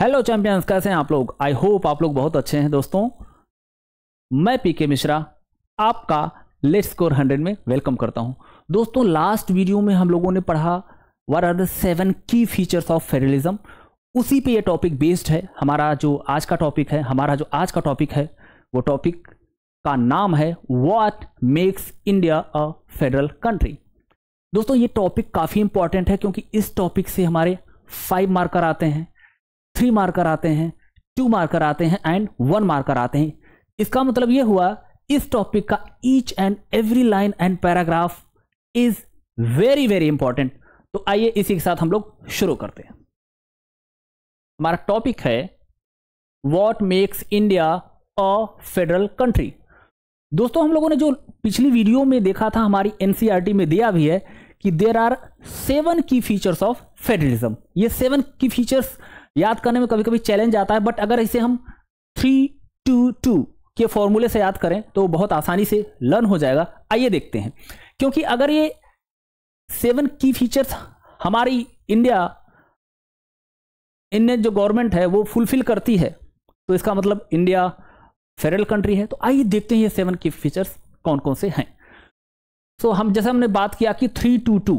Hello champions कैसे हैं आप लोग आई होप आप लोग बहुत अच्छे हैं दोस्तों मैं पीके मिश्रा आपका लेट स्कोर हंड्रेड में वेलकम करता हूं दोस्तों लास्ट वीडियो में हम लोगों ने पढ़ा वर आर द सेवन की फीचर्स ऑफ फेडरलिज्म उसी पे ये टॉपिक बेस्ड है हमारा जो आज का टॉपिक है हमारा जो आज का टॉपिक है वो टॉपिक का नाम है what makes India a federal country दोस्तों ये टॉपिक काफ़ी इंपॉर्टेंट है क्योंकि इस टॉपिक से हमारे फाइव मार्कर आते हैं थ्री मार्कर आते हैं टू मार्कर आते हैं एंड वन मार्कर आते हैं इसका मतलब ये हुआ इस टॉपिक का each and every line and paragraph is very very important तो आइए इसी के साथ हम लोग शुरू करते हैं हमारा टॉपिक है what makes India a federal country दोस्तों हम लोगों ने जो पिछली वीडियो में देखा था हमारी एनसीईआरटी e में दिया भी है कि देर आर सेवन की फीचर्स ऑफ फेडरलिज्म ये सेवन की फीचर्स याद करने में कभी कभी चैलेंज आता है बट अगर इसे हम थ्री टू टू के फॉर्मूले से याद करें तो बहुत आसानी से लर्न हो जाएगा आइए देखते हैं क्योंकि अगर ये सेवन की फीचर्स हमारी इंडिया इनने जो गवर्नमेंट है वो फुलफिल करती है तो इसका मतलब इंडिया फेडरल कंट्री है तो आइए देखते हैं ये सेवन की फीचर्स कौन कौन से हैं सो so, हम जैसे हमने बात किया कि three two two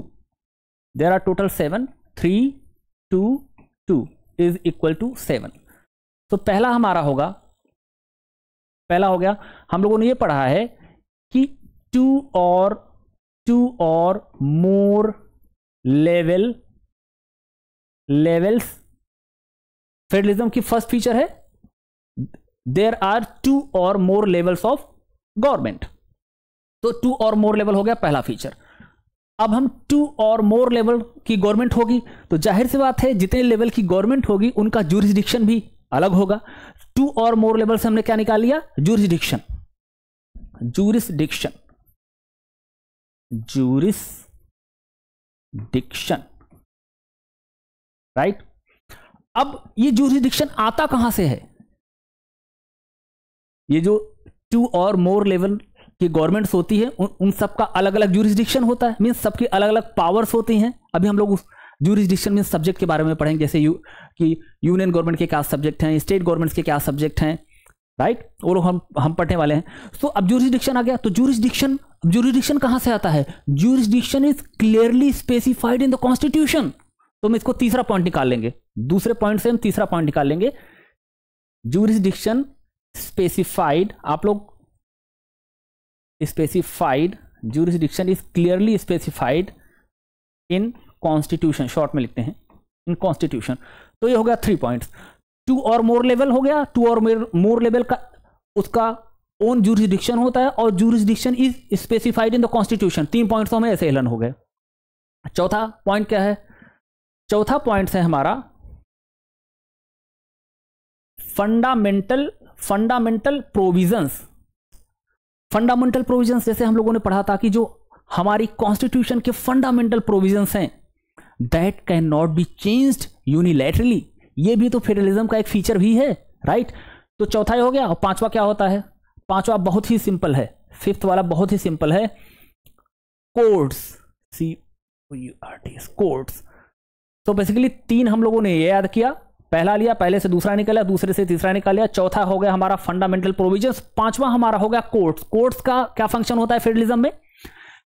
there are total seven three two two is equal to seven तो पहला हमारा होगा पहला हो गया हम लोगों ने ये पढ़ा है कि टू और टू और मोर लेवल लेवल्स फेडरलिज्म की फर्स्ट फीचर है देर आर टू और मोर लेवल्स ऑफ गवर्नमेंट तो टू और मोर लेवल हो गया पहला फीचर अब हम टू और मोर लेवल की गवर्नमेंट होगी तो जाहिर सी बात है जितने लेवल की गवर्नमेंट होगी उनका जूरिस्डिक्शन भी अलग होगा टू और मोर लेवल से हमने क्या निकाल लिया जूरिस्डिक्शन जूरिस्डिक्शन जूरिस्डिक्शन राइट अब ये जूरिस्डिक्शन आता कहां से है ये जो टू और मोर लेवल ये गवर्नमेंट्स होती है उ, उन सबका अलग अलग जूरिस्डिक्शन होता है मीन्स सबकी अलग अलग पावर्स होती हैं अभी हम लोग उस जूरिस्डिक्शन में सब्जेक्ट के बारे में पढ़ेंगे जैसे यू कि यूनियन गवर्नमेंट के क्या सब्जेक्ट हैं स्टेट गवर्नमेंट्स के क्या सब्जेक्ट हैं राइट और हम हम पढ़ने वाले हैं सो so, अब जूरिस्डिक्शन आ गया तो जूरिस्डिक्शन जूरिस्डिक्शन कहाँ से आता है jurisdiction is clearly specified in the constitution तो हम इसको तीसरा पॉइंट निकाल लेंगे दूसरे पॉइंट से हम तीसरा पॉइंट निकाल लेंगे जूरिस्डिक्शन स्पेसिफाइड आप लोग specified jurisdiction is clearly specified in constitution short में लिखते हैं इन कॉन्स्टिट्यूशन तो ये हो गया थ्री पॉइंट्स टू और मोर लेवल हो गया टू और मोर लेवल का उसका ओन जूरिस्डिक्शन होता है और jurisdiction is specified in the constitution तीन पॉइंट्स में ऐसे एलन हो गए चौथा पॉइंट क्या है चौथा पॉइंट है हमारा fundamental fundamental provisions fundamental provisions जैसे हम लोगों ने पढ़ा था कि जो हमारी कॉन्स्टिट्यूशन के फंडामेंटल प्रोविजंस हैं that can not be changed unilaterally ये भी तो फेडरलिज्म का एक फीचर भी है राइट तो चौथा हो गया और पांचवा क्या होता है पांचवा बहुत ही सिंपल है फिफ्थ वाला बहुत ही सिंपल है courts C U R T courts तो बेसिकली तीन हम लोगों ने ये याद किया पहला लिया पहले से दूसरा निकला दूसरे से तीसरा निकाल चौथा हो गया हमारा फंडामेंटल प्रोविजन पांचवा हमारा हो गया कोर्ट्स कोर्ट्स का क्या फंक्शन होता है फेडरलिज्म में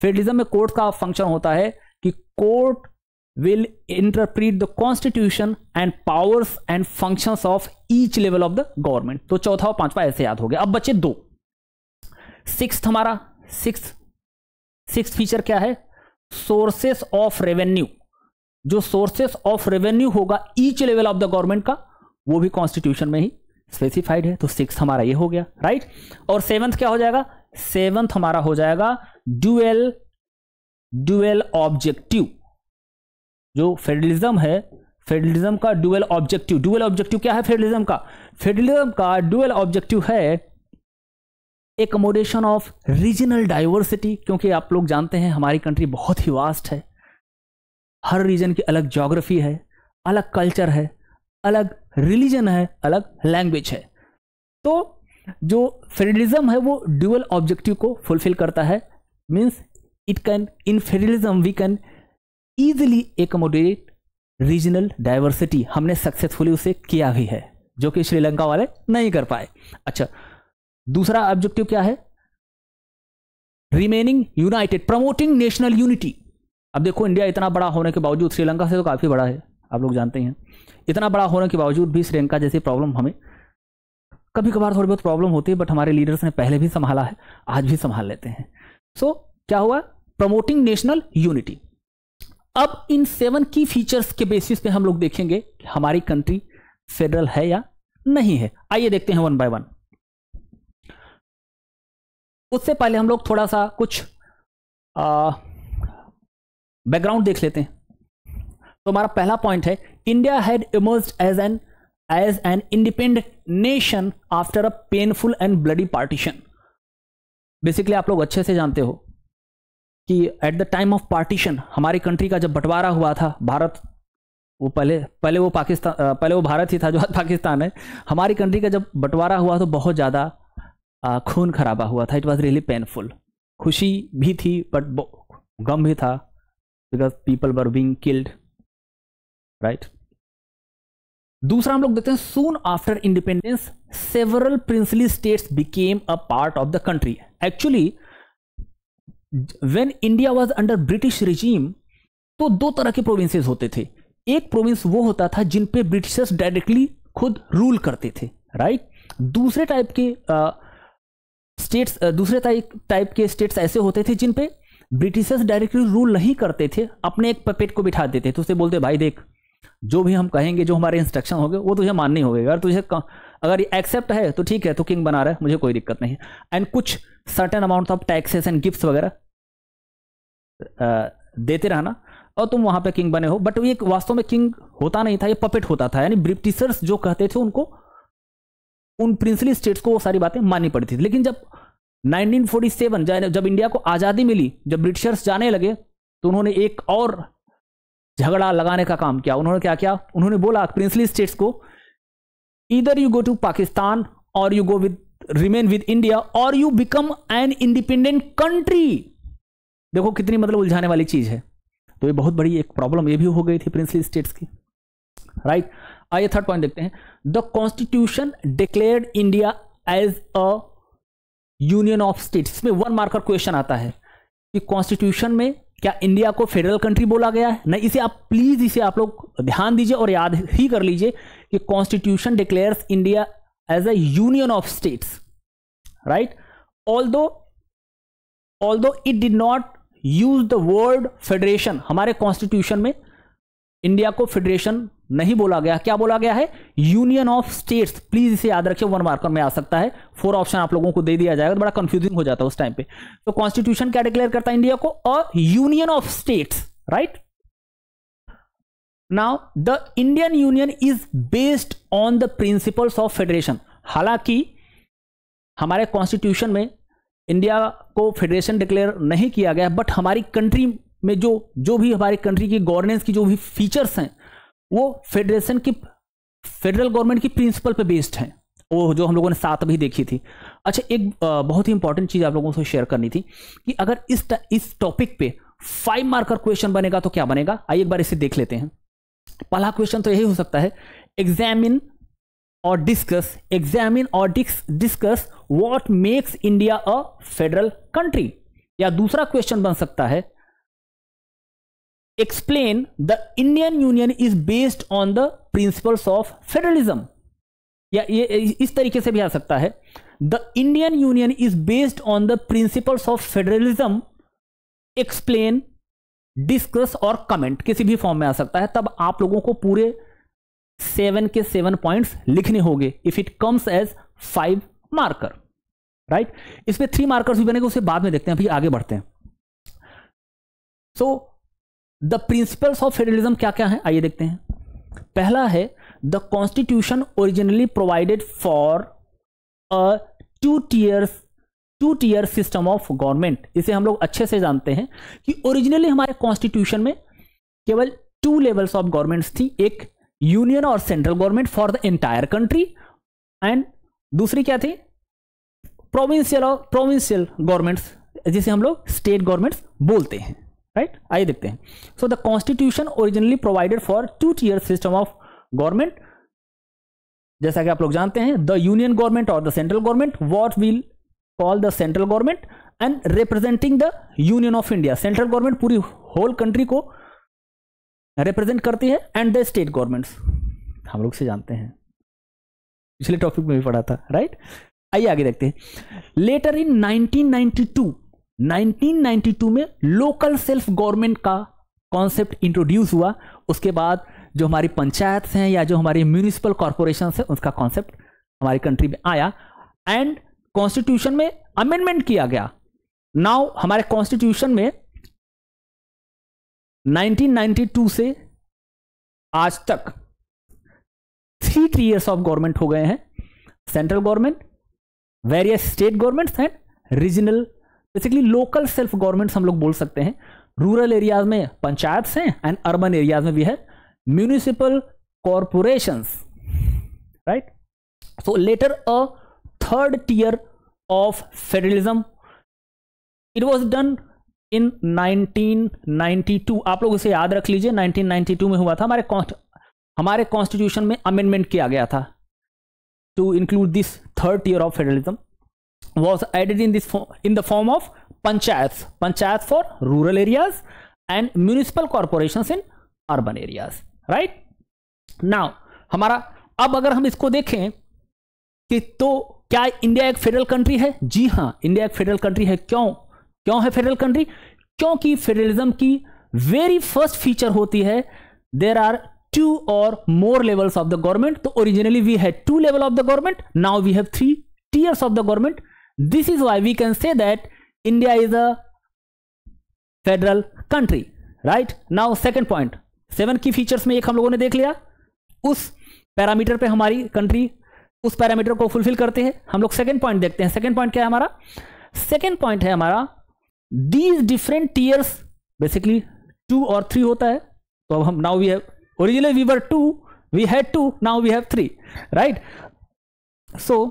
फेडरलिज्म में कोर्ट का फंक्शन होता है कि court will interpret the constitution and powers and function of each level of the government तो चौथा और पांचवा ऐसे याद हो गया अब बचे दो सिक्स हमारा सिक्स सिक्स फीचर क्या है सोर्सेस ऑफ रेवेन्यू जो सोर्सेस ऑफ रेवेन्यू होगा each level of the government का वो भी कॉन्स्टिट्यूशन में ही स्पेसिफाइड है तो सिक्स हमारा ये हो गया राइट और सेवंथ क्या हो जाएगा सेवंथ हमारा हो जाएगा ड्यूएल ड्यूएल ऑब्जेक्टिव जो फेडरलिज्म है फेडरलिज्म का ड्यूएल ऑब्जेक्टिव ड्यूएल ऑब्जेक्टिव क्या है फेडरलिज्म का फेडरलिज्म का ड्यूएल ऑब्जेक्टिव है एकोमोडेशन ऑफ रीजनल डाइवर्सिटी क्योंकि आप लोग जानते हैं हमारी कंट्री बहुत ही वास्ट है हर रीजन की अलग जोग्राफी है अलग कल्चर है अलग रिलीजन है अलग लैंग्वेज है तो जो फेडरलिज्म है वो ड्यूअल ऑब्जेक्टिव को फुलफिल करता है means it can in federalism we can easily accommodate regional diversity हमने सक्सेसफुली उसे किया भी है जो कि श्रीलंका वाले नहीं कर पाए अच्छा दूसरा ऑब्जेक्टिव क्या है remaining united promoting national unity अब देखो इंडिया इतना बड़ा होने के बावजूद श्रीलंका से तो काफ़ी बड़ा है आप लोग जानते हैं इतना बड़ा होने के बावजूद भी श्रीलंका जैसी प्रॉब्लम हमें कभी कभार थोड़ी बहुत प्रॉब्लम होती है बट हमारे लीडर्स ने पहले भी संभाला है आज भी संभाल लेते हैं सो so, क्या हुआ प्रमोटिंग नेशनल यूनिटी अब इन सेवन की फीचर्स के बेसिस पे हम लोग देखेंगे कि हमारी कंट्री फेडरल है या नहीं है आइए देखते हैं वन बाय वन उससे पहले हम लोग थोड़ा सा कुछ आ, बैकग्राउंड देख लेते हैं तो हमारा पहला पॉइंट है India had emerge as an as an independent nation after a painful and bloody partition basically आप लोग अच्छे से जानते हो कि at the time of partition हमारी कंट्री का जब बंटवारा हुआ था भारत वो पहले पहले वो पाकिस्तान पहले वो भारत ही था जो आज पाकिस्तान है हमारी कंट्री का जब बंटवारा हुआ तो बहुत ज़्यादा खून खराबा हुआ था इट वॉज रियली पेनफुल खुशी भी थी बट गम भी था because people were being killed right दूसरा हम लोग देखते हैं soon after independence several princely states became a part of the country actually when India was under British regime तो दो तरह के प्रोविंसेस होते थे एक प्रोविंस वो होता था जिन पे ब्रिटिशर्स डायरेक्टली खुद रूल करते थे राइट दूसरे टाइप के आ, स्टेट्स दूसरे टाइप के स्टेट्स ऐसे होते थे जिन पे ब्रिटिशर्स डायरेक्टली रूल नहीं करते थे अपने एक पपेट को बिठा देते थे तो उसे बोलते भाई देख जो भी हम कहेंगे जो हमारे इंस्ट्रक्शन होंगे वो तुझे माननी होगी अगर तुझे अगर एक्सेप्ट है तो ठीक है तो किंग बना रहा है मुझे कोई दिक्कत नहीं एंड कुछ certain amount of taxes and gift वगैरह देते रहना और तुम वहां पे किंग बने हो बट ये वास्तव में किंग होता नहीं था ये पपेट होता था यानी ब्रिटिशर्स जो कहते थे उनको उन प्रिंसली स्टेट्स को वो सारी बातें माननी पड़ती थी लेकिन जब 1947 जब इंडिया को आज़ादी मिली जब ब्रिटिशर्स जाने लगे तो उन्होंने एक और झगड़ा लगाने का काम किया उन्होंने क्या किया उन्होंने बोला प्रिंसली स्टेट्स को इधर you go to Pakistan or you go with remain with India or you become an independent country देखो कितनी मतलब उलझाने वाली चीज है तो ये बहुत बड़ी एक प्रॉब्लम ये भी हो गई थी प्रिंसली स्टेट्स की राइट आइए थर्ड पॉइंट देखते हैं the constitution declared India as a union of states में वन मार्कर क्वेश्चन आता है कि कॉन्स्टिट्यूशन में क्या इंडिया को फेडरल कंट्री बोला गया है नहीं इसे आप प्लीज इसे आप लोग ध्यान दीजिए और याद ही कर लीजिए कि constitution declares India as a union of states right although although it did not use the word federation हमारे कॉन्स्टिट्यूशन में इंडिया को फेडरेशन नहीं बोला गया क्या बोला गया है यूनियन ऑफ स्टेट्स प्लीज इसे याद रखिए वन मार्कर में आ सकता है फोर ऑप्शन आप लोगों को दे दिया जाएगा तो बड़ा कंफ्यूजिंग हो जाता है उस टाइम पे तो कॉन्स्टिट्यूशन क्या डिक्लेयर करता है इंडिया को और union of states right now the Indian union is based on the principles of federation हालांकि हमारे कॉन्स्टिट्यूशन में इंडिया को फेडरेशन डिक्लेयर नहीं किया गया बट हमारी कंट्री में जो जो भी हमारे कंट्री की गवर्नेंस की जो भी फीचर्स हैं वो फेडरेशन की फेडरल गवर्नमेंट की प्रिंसिपल पे बेस्ड हैं वो जो हम लोगों ने साथ भी देखी थी अच्छा एक बहुत ही इंपॉर्टेंट चीज़ आप लोगों से शेयर करनी थी कि अगर इस इस टॉपिक पे फाइव मार्कर क्वेश्चन बनेगा तो क्या बनेगा आइए एक बार इसे देख लेते हैं पहला क्वेश्चन तो यही हो सकता है एग्जामिन और डिस्कस एग्जामिन और discuss what makes India a federal country या दूसरा क्वेश्चन बन सकता है explain the Indian union is based on the principles of federalism या ये इस तरीके से भी आ सकता है the Indian union is based on the principles of federalism explain discuss और कमेंट किसी भी फॉर्म में आ सकता है तब आप लोगों को पूरे सेवन के सेवन पॉइंट्स लिखने होंगे if it comes as five marker right इसमें थ्री मार्कर्स भी बनेंगे उसे बाद में देखते हैं अभी आगे बढ़ते हैं so so, the principles of federalism क्या क्या है आइए देखते हैं पहला है the constitution originally provided for a two tiers two tier system of government इसे हम लोग अच्छे से जानते हैं कि ओरिजिनली हमारे कॉन्स्टिट्यूशन में केवल टू लेवल्स ऑफ गवर्नमेंट्स थी एक यूनियन और central government for the entire country and दूसरी क्या थी प्रोविंशियल और प्रोविंशियल गवर्नमेंट्स जिसे हम लोग स्टेट गवर्नमेंट्स बोलते हैं राइट आइए देखते हैं so the constitution originally provided for two tier system of government जैसा कि आप लोग जानते हैं द यूनियन गवर्नमेंट और the central government what will call the central government and representing the union of India central government पूरी whole country को represent करती है एंड द स्टेट गवर्नमेंट्स हम लोग से जानते हैं पिछले टॉपिक में भी पढ़ा था राइट आइए आगे देखते हैं लेटर इन 1992 1992 में लोकल सेल्फ गवर्नमेंट का कॉन्सेप्ट इंट्रोड्यूस हुआ उसके बाद जो हमारी पंचायत हैं या जो हमारी म्यूनिसिपल कॉरपोरेशन है उसका कॉन्सेप्ट हमारी कंट्री में आया एंड कॉन्स्टिट्यूशन में अमेंडमेंट किया गया नाउ हमारे कॉन्स्टिट्यूशन में 1992 से आज तक three three years of government हो गए हैं central government various state governments and regional basically local self government हम लोग बोल सकते हैं रूरल एरियाज में पंचायत हैं एंड अर्बन एरियाज में भी है municipal corporation right so later a third tier of federalism it was done in 1992 आप लोग इसे याद रख लीजिए 1992 में हुआ था हमारे हमारे कॉन्स्टिट्यूशन में अमेंडमेंट किया गया था to include this third year of federalism was added in this in the form of panchayats panchayats for rural areas and municipal corporations in urban areas right now हमारा अब अगर हम इसको देखें कि तो क्या इंडिया एक फेडरल कंट्री है जी हाँ इंडिया एक फेडरल कंट्री है क्यों क्यों है फेडरल कंट्री क्योंकि फेडरलिज्म की वेरी फर्स्ट फीचर होती है देर आर टू और more levels of the government तो originally we had two level of the government now we have three tiers of the government This is why we can say that India is a federal country right now second point seven की features में एक हम लोगों ने देख लिया उस parameter पे हमारी कंट्री उस पैरामीटर को फुलफिल करते हैं हम लोग सेकंड पॉइंट देखते हैं सेकंड पॉइंट क्या है हमारा सेकंड पॉइंट है हमारा these different tiers basically two और थ्री होता है तो अब हम now we have originally we were two we had two now we have three right so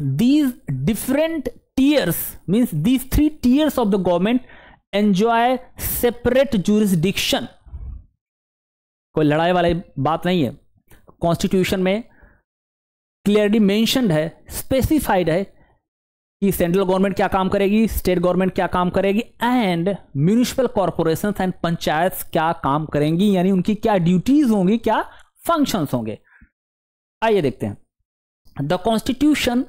these different tiers means these three tiers of the government enjoy separate jurisdiction कोई लड़ाई वाली बात नहीं है कॉन्स्टिट्यूशन में क्लियरली मैंशनड है specified है कि सेंट्रल गवर्नमेंट क्या काम करेगी स्टेट गवर्नमेंट क्या काम करेगी and municipal corporation and panchayat क्या काम करेंगी यानी उनकी क्या ड्यूटीज होंगी क्या फंक्शंस होंगे आइए देखते हैं the constitution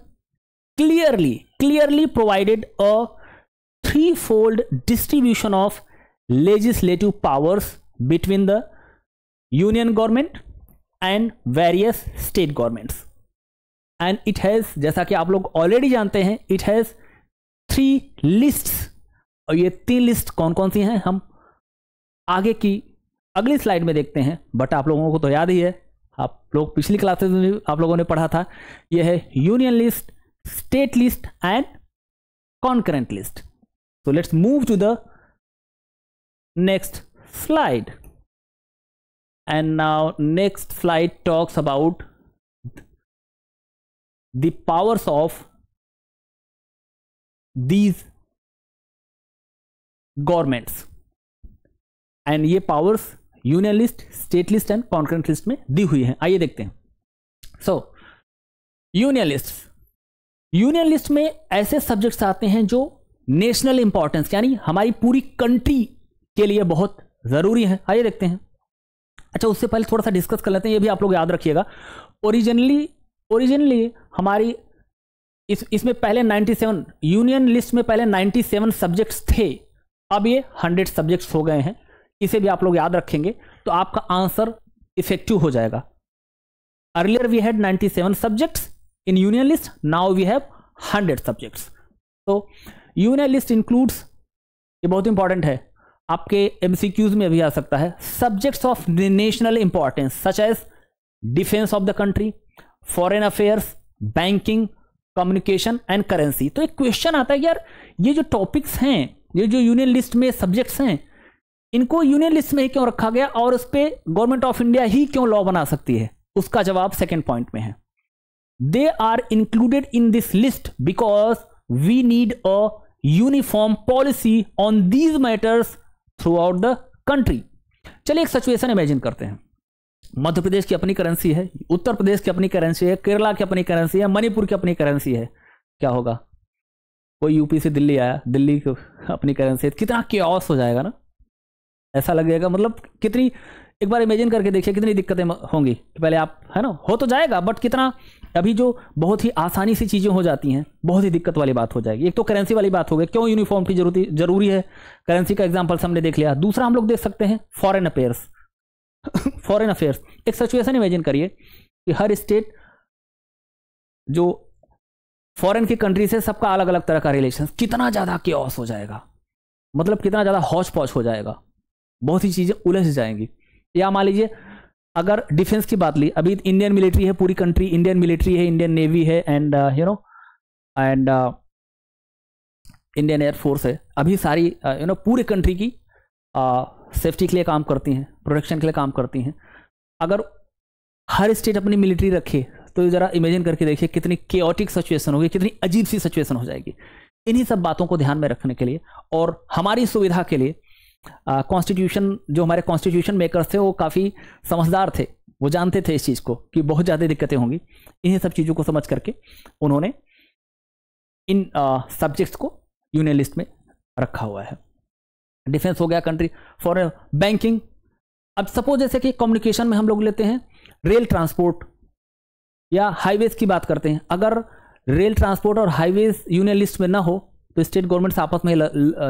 clearly clearly provided a threefold distribution of legislative powers between the union government and various state governments and it has jaisa ki aap log already jante hain it has three lists aur ye teen list kon kon si hain hum aage ki agli slide mein dekhte hain but aap logon ko to yaad hi hai आप लोग पिछली classes में आप लोगों ने पढ़ा था यह है union list state list and concurrent list. So let's move to the next slide. And now next slide talks about the powers of these governments and ye powers union list state list and concurrent list mein di hui hain aaiye dekhte hain so union lists union list में ऐसे subjects आते हैं जो national importance यानी हमारी पूरी country के लिए बहुत ज़रूरी है आइए देखते हैं अच्छा उससे पहले थोड़ा सा डिस्कस कर लेते हैं ये भी आप लोग याद रखिएगा ओरिजिनली ओरिजिनली हमारी इस इसमें पहले 97 यूनियन लिस्ट में पहले 97 सब्जेक्ट्स थे अब ये 100 सब्जेक्ट्स हो गए हैं इसे भी आप लोग याद रखेंगे तो आपका आंसर इफेक्टिव हो जाएगा earlier we had 97 subjects in union list now we have 100 subjects so union list includes ये बहुत इंपॉर्टेंट है आपके एमसीक्यूज में भी आ सकता है subjects of national importance such as defence of the country foreign affairs banking communication and currency तो एक क्वेश्चन आता है यार ये जो टॉपिक्स हैं ये जो यूनियन लिस्ट में सब्जेक्ट्स हैं इनको यूनियन लिस्ट में ही क्यों रखा गया और उस पर गवर्नमेंट ऑफ इंडिया ही क्यों लॉ बना सकती है उसका जवाब सेकेंड पॉइंट में है they are included in this list because we need a uniform policy on these matters throughout the country चलिए एक सिचुएशन इमेजिन करते हैं मध्य प्रदेश की अपनी करेंसी है उत्तर प्रदेश की अपनी करेंसी है केरला की अपनी करेंसी है मणिपुर की अपनी करेंसी है क्या होगा कोई यूपी से दिल्ली आया दिल्ली की अपनी करेंसी है कितना क्योस हो जाएगा ना ऐसा लगेगा मतलब कितनी एक बार इमेजिन करके देखिए कितनी दिक्कतें होंगी पहले आप है ना हो तो जाएगा बट कितना अभी जो बहुत ही आसानी से चीज़ें हो जाती हैं बहुत ही दिक्कत वाली बात हो जाएगी एक तो करेंसी वाली बात हो गई क्यों यूनिफॉर्म की जरूरी जरूरी है करेंसी का एग्जाम्पल हमने देख लिया दूसरा हम लोग देख सकते हैं फॉरन अफेयर्स फॉरन अफेयर्स एक सिचुएशन इमेजिन करिए कि हर स्टेट जो फॉरेन की कंट्री से सबका अलग अलग तरह का रिलेशन कितना ज़्यादा क्योस हो जाएगा मतलब कितना ज़्यादा हौच पौच हो जाएगा बहुत सी चीज़ें उलझ जाएंगी या मान लीजिए अगर डिफेंस की बात ली अभी इंडियन मिलिट्री है पूरी कंट्री इंडियन मिलिट्री है इंडियन नेवी है and you know and Indian air force है अभी सारी you uh, know you know, पूरे कंट्री की सेफ्टी uh, के लिए काम करती हैं प्रोटेक्शन के लिए काम करती हैं अगर हर स्टेट अपनी मिलिट्री रखे तो ज़रा इमेजिन करके देखिए कितनी केओटिक सिचुएशन होगी कितनी अजीब सी सिचुएशन हो जाएगी इन्हीं सब बातों को ध्यान में रखने के लिए और हमारी सुविधा के लिए कॉन्स्टिट्यूशन uh, जो हमारे कॉन्स्टिट्यूशन मेकर्स थे वो काफ़ी समझदार थे वो जानते थे इस चीज़ को कि बहुत ज़्यादा दिक्कतें होंगी इन्हीं सब चीज़ों को समझ करके उन्होंने इन सब्जेक्ट्स uh, को यूनियन लिस्ट में रखा हुआ है डिफेंस हो गया कंट्री फॉर बैंकिंग अब सपोज जैसे कि कम्युनिकेशन में हम लोग लेते हैं रेल ट्रांसपोर्ट या हाईवेज की बात करते हैं अगर रेल ट्रांसपोर्ट और हाईवेज यूनियन लिस्ट में ना हो तो स्टेट गवर्नमेंट आपस में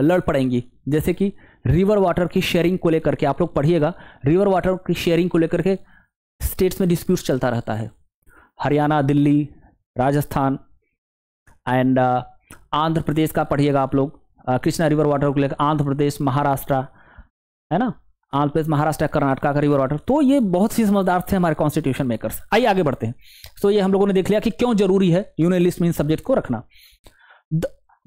लड़ पड़ेंगी जैसे कि रिवर वाटर की शेयरिंग को लेकर के आप लोग पढ़िएगा रिवर वाटर की शेयरिंग को लेकर के स्टेट्स में डिस्प्यूट चलता रहता है हरियाणा दिल्ली राजस्थान एंड uh, आंध्र प्रदेश का पढ़िएगा आप लोग uh, कृष्णा रिवर वाटर को लेकर आंध्र प्रदेश महाराष्ट्र है ना आंध्र प्रदेश महाराष्ट्र कर्नाटका का रिवर वाटर तो ये बहुत सी समझदार थे हमारे कॉन्स्टिट्यूशन मेकर्स आइए आगे बढ़ते हैं तो so, ये हम लोगों ने देख लिया कि क्यों जरूरी है यूनियन लिस्ट में इन सब्जेक्ट को रखना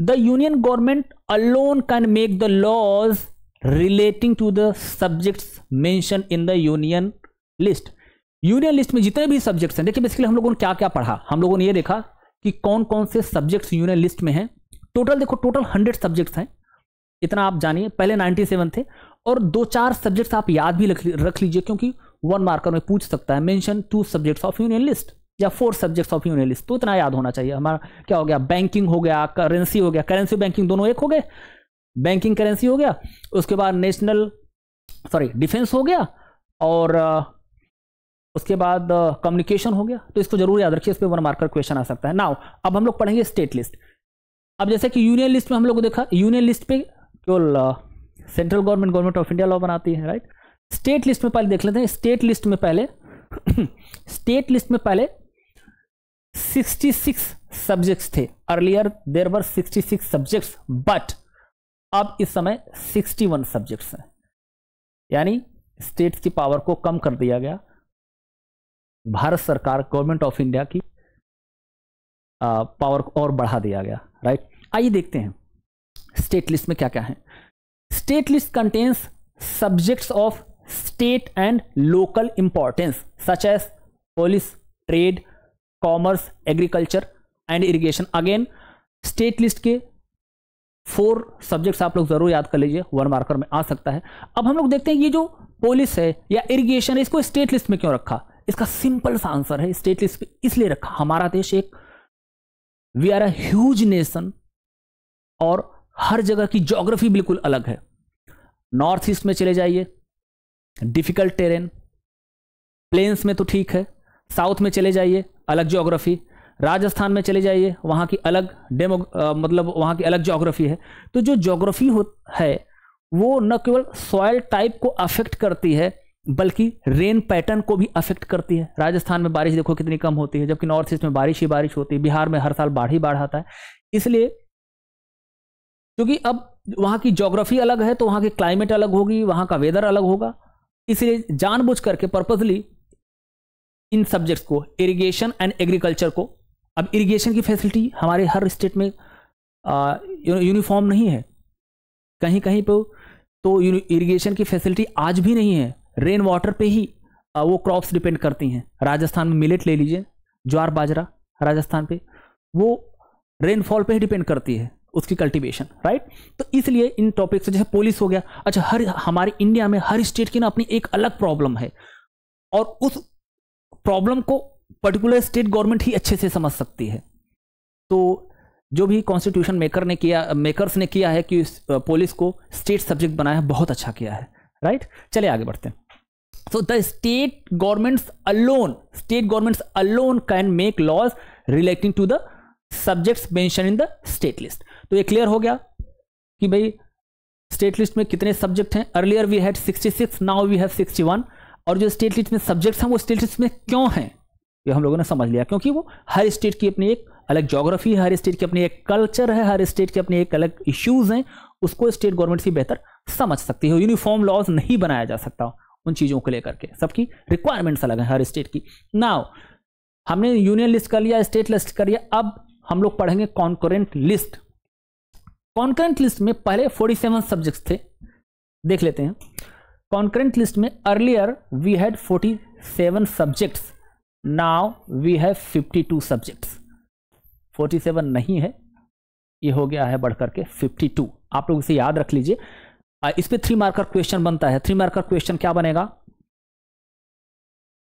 the union government alone can make the laws relating to the subject mention in the union list union list में जितने भी सब्जेक्ट्स हैं देखिए बेसिकली हम लोगों ने क्या क्या पढ़ा हम लोगों ने ये देखा कि कौन कौन से सब्जेक्ट्स यूनियन लिस्ट में हैं टोटल देखो टोटल हंड्रेड सब्जेक्ट्स हैं इतना आप जानिए पहले नाइन्टी सेवन थे और दो चार सब्जेक्ट्स आप याद भी रख लीजिए क्योंकि वन मार्कर में पूछ सकता है mention two subjects of union list या four subjects of union list तो इतना याद होना चाहिए हमारा क्या हो गया बैंकिंग हो गया करेंसी हो गया करेंसी बैंकिंग दोनों एक हो गए बैंकिंग करेंसी हो गया उसके बाद नेशनल सॉरी डिफेंस हो गया और उसके बाद कम्युनिकेशन हो गया तो इसको जरूर याद रखिए इस पर वन मार्कर क्वेश्चन आ सकता है नाउ अब हम लोग पढ़ेंगे स्टेट लिस्ट अब जैसे कि यूनियन लिस्ट में हम लोग को देखा यूनियन लिस्ट पे केवल central government government of India law बनाती है राइट स्टेट लिस्ट में पहले देख लेते हैं स्टेट लिस्ट में पहले स्टेट लिस्ट में पहले 66 सब्जेक्ट्स थे earlier there were 66 subjects but अब इस समय 61 सब्जेक्ट्स हैं यानी स्टेट्स की पावर को कम कर दिया गया भारत सरकार गवर्नमेंट ऑफ इंडिया की आ, पावर और बढ़ा दिया गया राइट आइए देखते हैं स्टेट लिस्ट में क्या क्या है state list contains subjects of state and local importance such as police trade commerce agriculture and irrigation again state list के फोर सब्जेक्ट्स आप लोग जरूर याद कर लीजिए वन मार्कर में आ सकता है अब हम लोग देखते हैं ये जो पोलिस है या इरिगेशन है इसको स्टेट लिस्ट में क्यों रखा इसका सिंपल सा आंसर है स्टेट लिस्ट में इसलिए रखा हमारा देश एक we are as huge nation और हर जगह की जोग्राफी बिल्कुल अलग है नॉर्थ ईस्ट में चले जाइए डिफिकल्ट टेरेन प्लेन्स में तो ठीक है साउथ में चले जाइए अलग जोग्राफी राजस्थान में चले जाइए वहाँ की अलग डेमो मतलब वहाँ की अलग जोग्राफी है तो जो जोग्राफी हो है वो न केवल सॉयल टाइप को अफेक्ट करती है बल्कि रेन पैटर्न को भी अफेक्ट करती है राजस्थान में बारिश देखो कितनी कम होती है जबकि नॉर्थ ईस्ट में बारिश ही बारिश होती है बिहार में हर साल बाढ़ ही बाढ़ आता है इसलिए क्योंकि अब वहाँ की जोग्राफी अलग है तो वहाँ की क्लाइमेट अलग होगी वहाँ का वेदर अलग होगा इसलिए जानबूझ करके पर्पजली इन सब्जेक्ट्स को इरिगेशन एंड एग्रीकल्चर को अब इरिगेशन की फैसिलिटी हमारे हर स्टेट में यूनिफॉर्म नहीं है कहीं कहीं पर तो इरिगेशन की फैसिलिटी आज भी नहीं है रेन वाटर पे ही आ, वो क्रॉप्स डिपेंड करती हैं राजस्थान में मिलेट ले लीजिए ज्वार बाजरा राजस्थान पे वो रेनफॉल पे ही डिपेंड करती है उसकी कल्टीवेशन राइट तो इसलिए इन टॉपिक्स जैसे पोलिस हो गया अच्छा हर हमारे इंडिया में हर स्टेट की ना अपनी एक अलग प्रॉब्लम है और उस प्रॉब्लम को पर्टिकुलर स्टेट गवर्नमेंट ही अच्छे से समझ सकती है तो जो भी कॉन्स्टिट्यूशन मेकर ने किया मेकर्स ने किया है कि पुलिस को स्टेट सब्जेक्ट बनाया बहुत अच्छा किया है राइट चले आगे बढ़ते हैं so the state governments alone state governments alone can make laws relating to the subjects mention in the state list तो ये क्लियर हो गया कि भाई स्टेट लिस्ट में कितने सब्जेक्ट हैं earlier we had 66 now we have 61 और जो स्टेट लिस्ट में सब्जेक्ट्स हैं वो स्टेट लिस्ट में क्यों हैं ये हम लोगों ने समझ लिया क्योंकि वो हर स्टेट की अपनी एक अलग जोग्राफी है हर स्टेट की अपनी एक कल्चर है हर स्टेट के अपने एक अलग इश्यूज़ हैं उसको स्टेट गवर्नमेंट से बेहतर समझ सकती है यूनिफॉर्म लॉज नहीं बनाया जा सकता उन चीज़ों को लेकर के सबकी रिक्वायरमेंट्स अलग हैं हर स्टेट की नाव हमने यूनियन लिस्ट कर लिया स्टेट लिस्ट कर लिया अब हम लोग पढ़ेंगे कॉन्करेंट लिस्ट कॉन्करेंट लिस्ट में पहले 47 सब्जेक्ट्स थे देख लेते हैं कॉन्करेंट लिस्ट में earlier we had 47 subjects have fifty two 52 forty 47 नहीं है ये हो गया है के फिफ्टी 52 आप लोग इसे याद रख लीजिए इस पर थ्री मार्कर क्वेश्चन बनता है थ्री मार्कर क्वेश्चन क्या बनेगा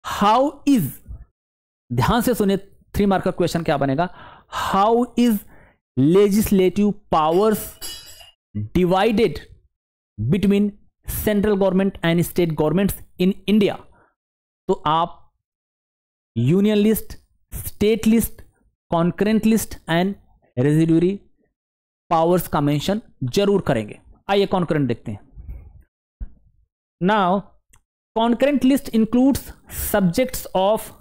हाउ इज ध्यान से सुनिए थ्री मार्कर क्वेश्चन क्या बनेगा how is legislative powers divided between central government and state governments in India तो आप union list state list concurrent list and residuary powers का मेंशन जरूर करेंगे आइए कॉन्करेंट देखते हैं now concurrent list includes subjects of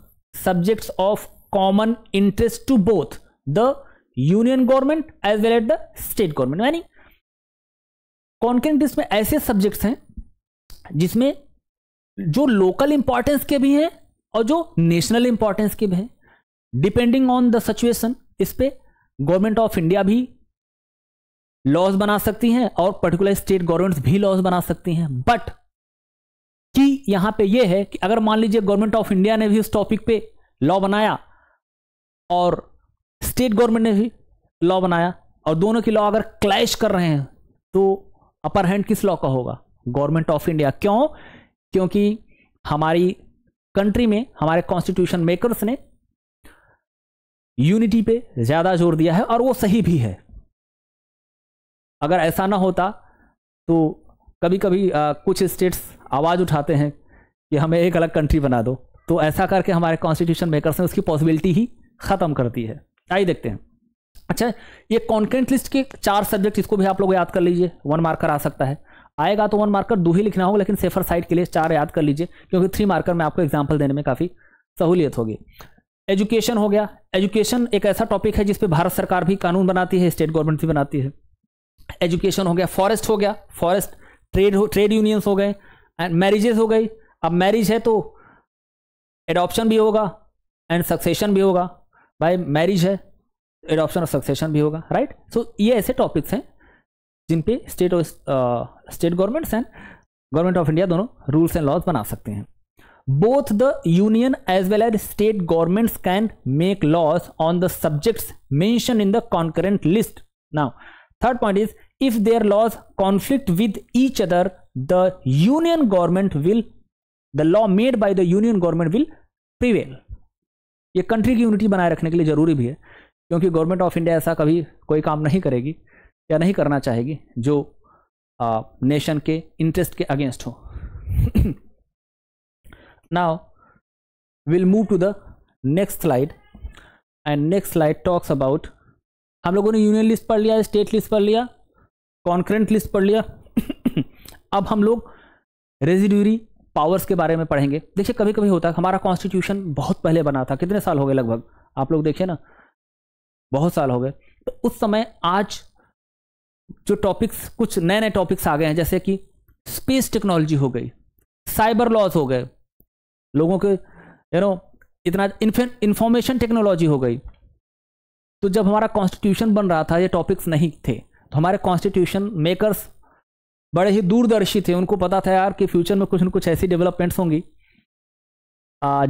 subjects of common interest to both the union government as well as the state government यानी concurrent list में ऐसे subjects हैं जिसमें जो लोकल इंपॉर्टेंस के भी हैं और जो नेशनल इंपॉर्टेंस के है डिपेंडिंग ऑन द सिचुएशन इस पर गवर्नमेंट ऑफ इंडिया भी लॉज बना सकती हैं और पर्टिकुलर स्टेट गवर्नमेंट्स भी लॉज बना सकती हैं बट की यहां पे ये है कि अगर मान लीजिए गवर्नमेंट ऑफ इंडिया ने भी इस टॉपिक पे लॉ बनाया और स्टेट गवर्नमेंट ने भी लॉ बनाया और दोनों की लॉ अगर क्लैश कर रहे हैं तो अपर हैंड किस लॉ का होगा गवर्नमेंट ऑफ इंडिया क्यों क्योंकि हमारी कंट्री में हमारे कॉन्स्टिट्यूशन मेकर्स ने यूनिटी पे ज़्यादा जोर दिया है और वो सही भी है अगर ऐसा ना होता तो कभी कभी आ, कुछ स्टेट्स आवाज़ उठाते हैं कि हमें एक अलग कंट्री बना दो तो ऐसा करके हमारे कॉन्स्टिट्यूशन मेकर्स ने उसकी पॉसिबिलिटी ही ख़त्म कर दी है आइए देखते हैं अच्छा ये कॉन्टेंट लिस्ट के चार सब्जेक्ट इसको भी आप लोग याद कर लीजिए वन मार्कर आ सकता है आएगा तो वन मार्कर दो ही लिखना होगा लेकिन सेफर साइड के लिए चार याद कर लीजिए क्योंकि थ्री मार्कर में आपको एग्जाम्पल देने में काफ़ी सहूलियत होगी एजुकेशन हो गया एजुकेशन एक ऐसा टॉपिक है जिसपे भारत सरकार भी कानून बनाती है स्टेट गवर्नमेंट भी बनाती है एजुकेशन हो गया फॉरेस्ट हो गया फॉरेस्ट ट्रेड ट्रेड यूनियंस हो गए एंड मैरिजेस हो गई अब मैरिज है तो एडॉप्शन भी होगा एंड सक्सेशन भी होगा भाई मैरिज है एडॉप्शन और सक्सेशन भी होगा राइट सो so, ये ऐसे टॉपिक्स हैं जिन पे state state governments and government of India दोनों रूल्स एंड लॉज बना सकते हैं both the union as well as state governments can make laws on the subject mention in the concurrent list now third point is if their laws conflict with each other the union government will the law made by the union government will prevail ये country की unity बनाए रखने के लिए जरूरी भी है क्योंकि गवर्नमेंट ऑफ इंडिया ऐसा कभी कोई काम नहीं करेगी या नहीं करना चाहेगी जो आ, नेशन के इंटरेस्ट के अगेंस्ट हो now will move to the next slide and next slide talks about हम लोगों ने यूनियन लिस्ट पढ़ लिया स्टेट लिस्ट पढ़ लिया कॉन्करेंट लिस्ट पढ़ लिया अब हम लोग रेजिड्यूरी पावर्स के बारे में पढ़ेंगे देखिए कभी कभी होता है हमारा कॉन्स्टिट्यूशन बहुत पहले बना था कितने साल हो गए लगभग आप लोग देखिए ना बहुत साल हो गए तो उस समय आज जो टॉपिक्स कुछ नए नए टॉपिक्स आ गए हैं जैसे कि स्पेस टेक्नोलॉजी हो गई साइबर लॉज हो गए लोगों के यू नो इतना इंफॉर्मेशन टेक्नोलॉजी हो गई तो जब हमारा कॉन्स्टिट्यूशन बन रहा था ये टॉपिक्स नहीं थे तो हमारे कॉन्स्टिट्यूशन मेकर्स बड़े ही दूरदर्शी थे उनको पता था यार कि फ्यूचर में कुछ न कुछ ऐसी डेवलपमेंट्स होंगी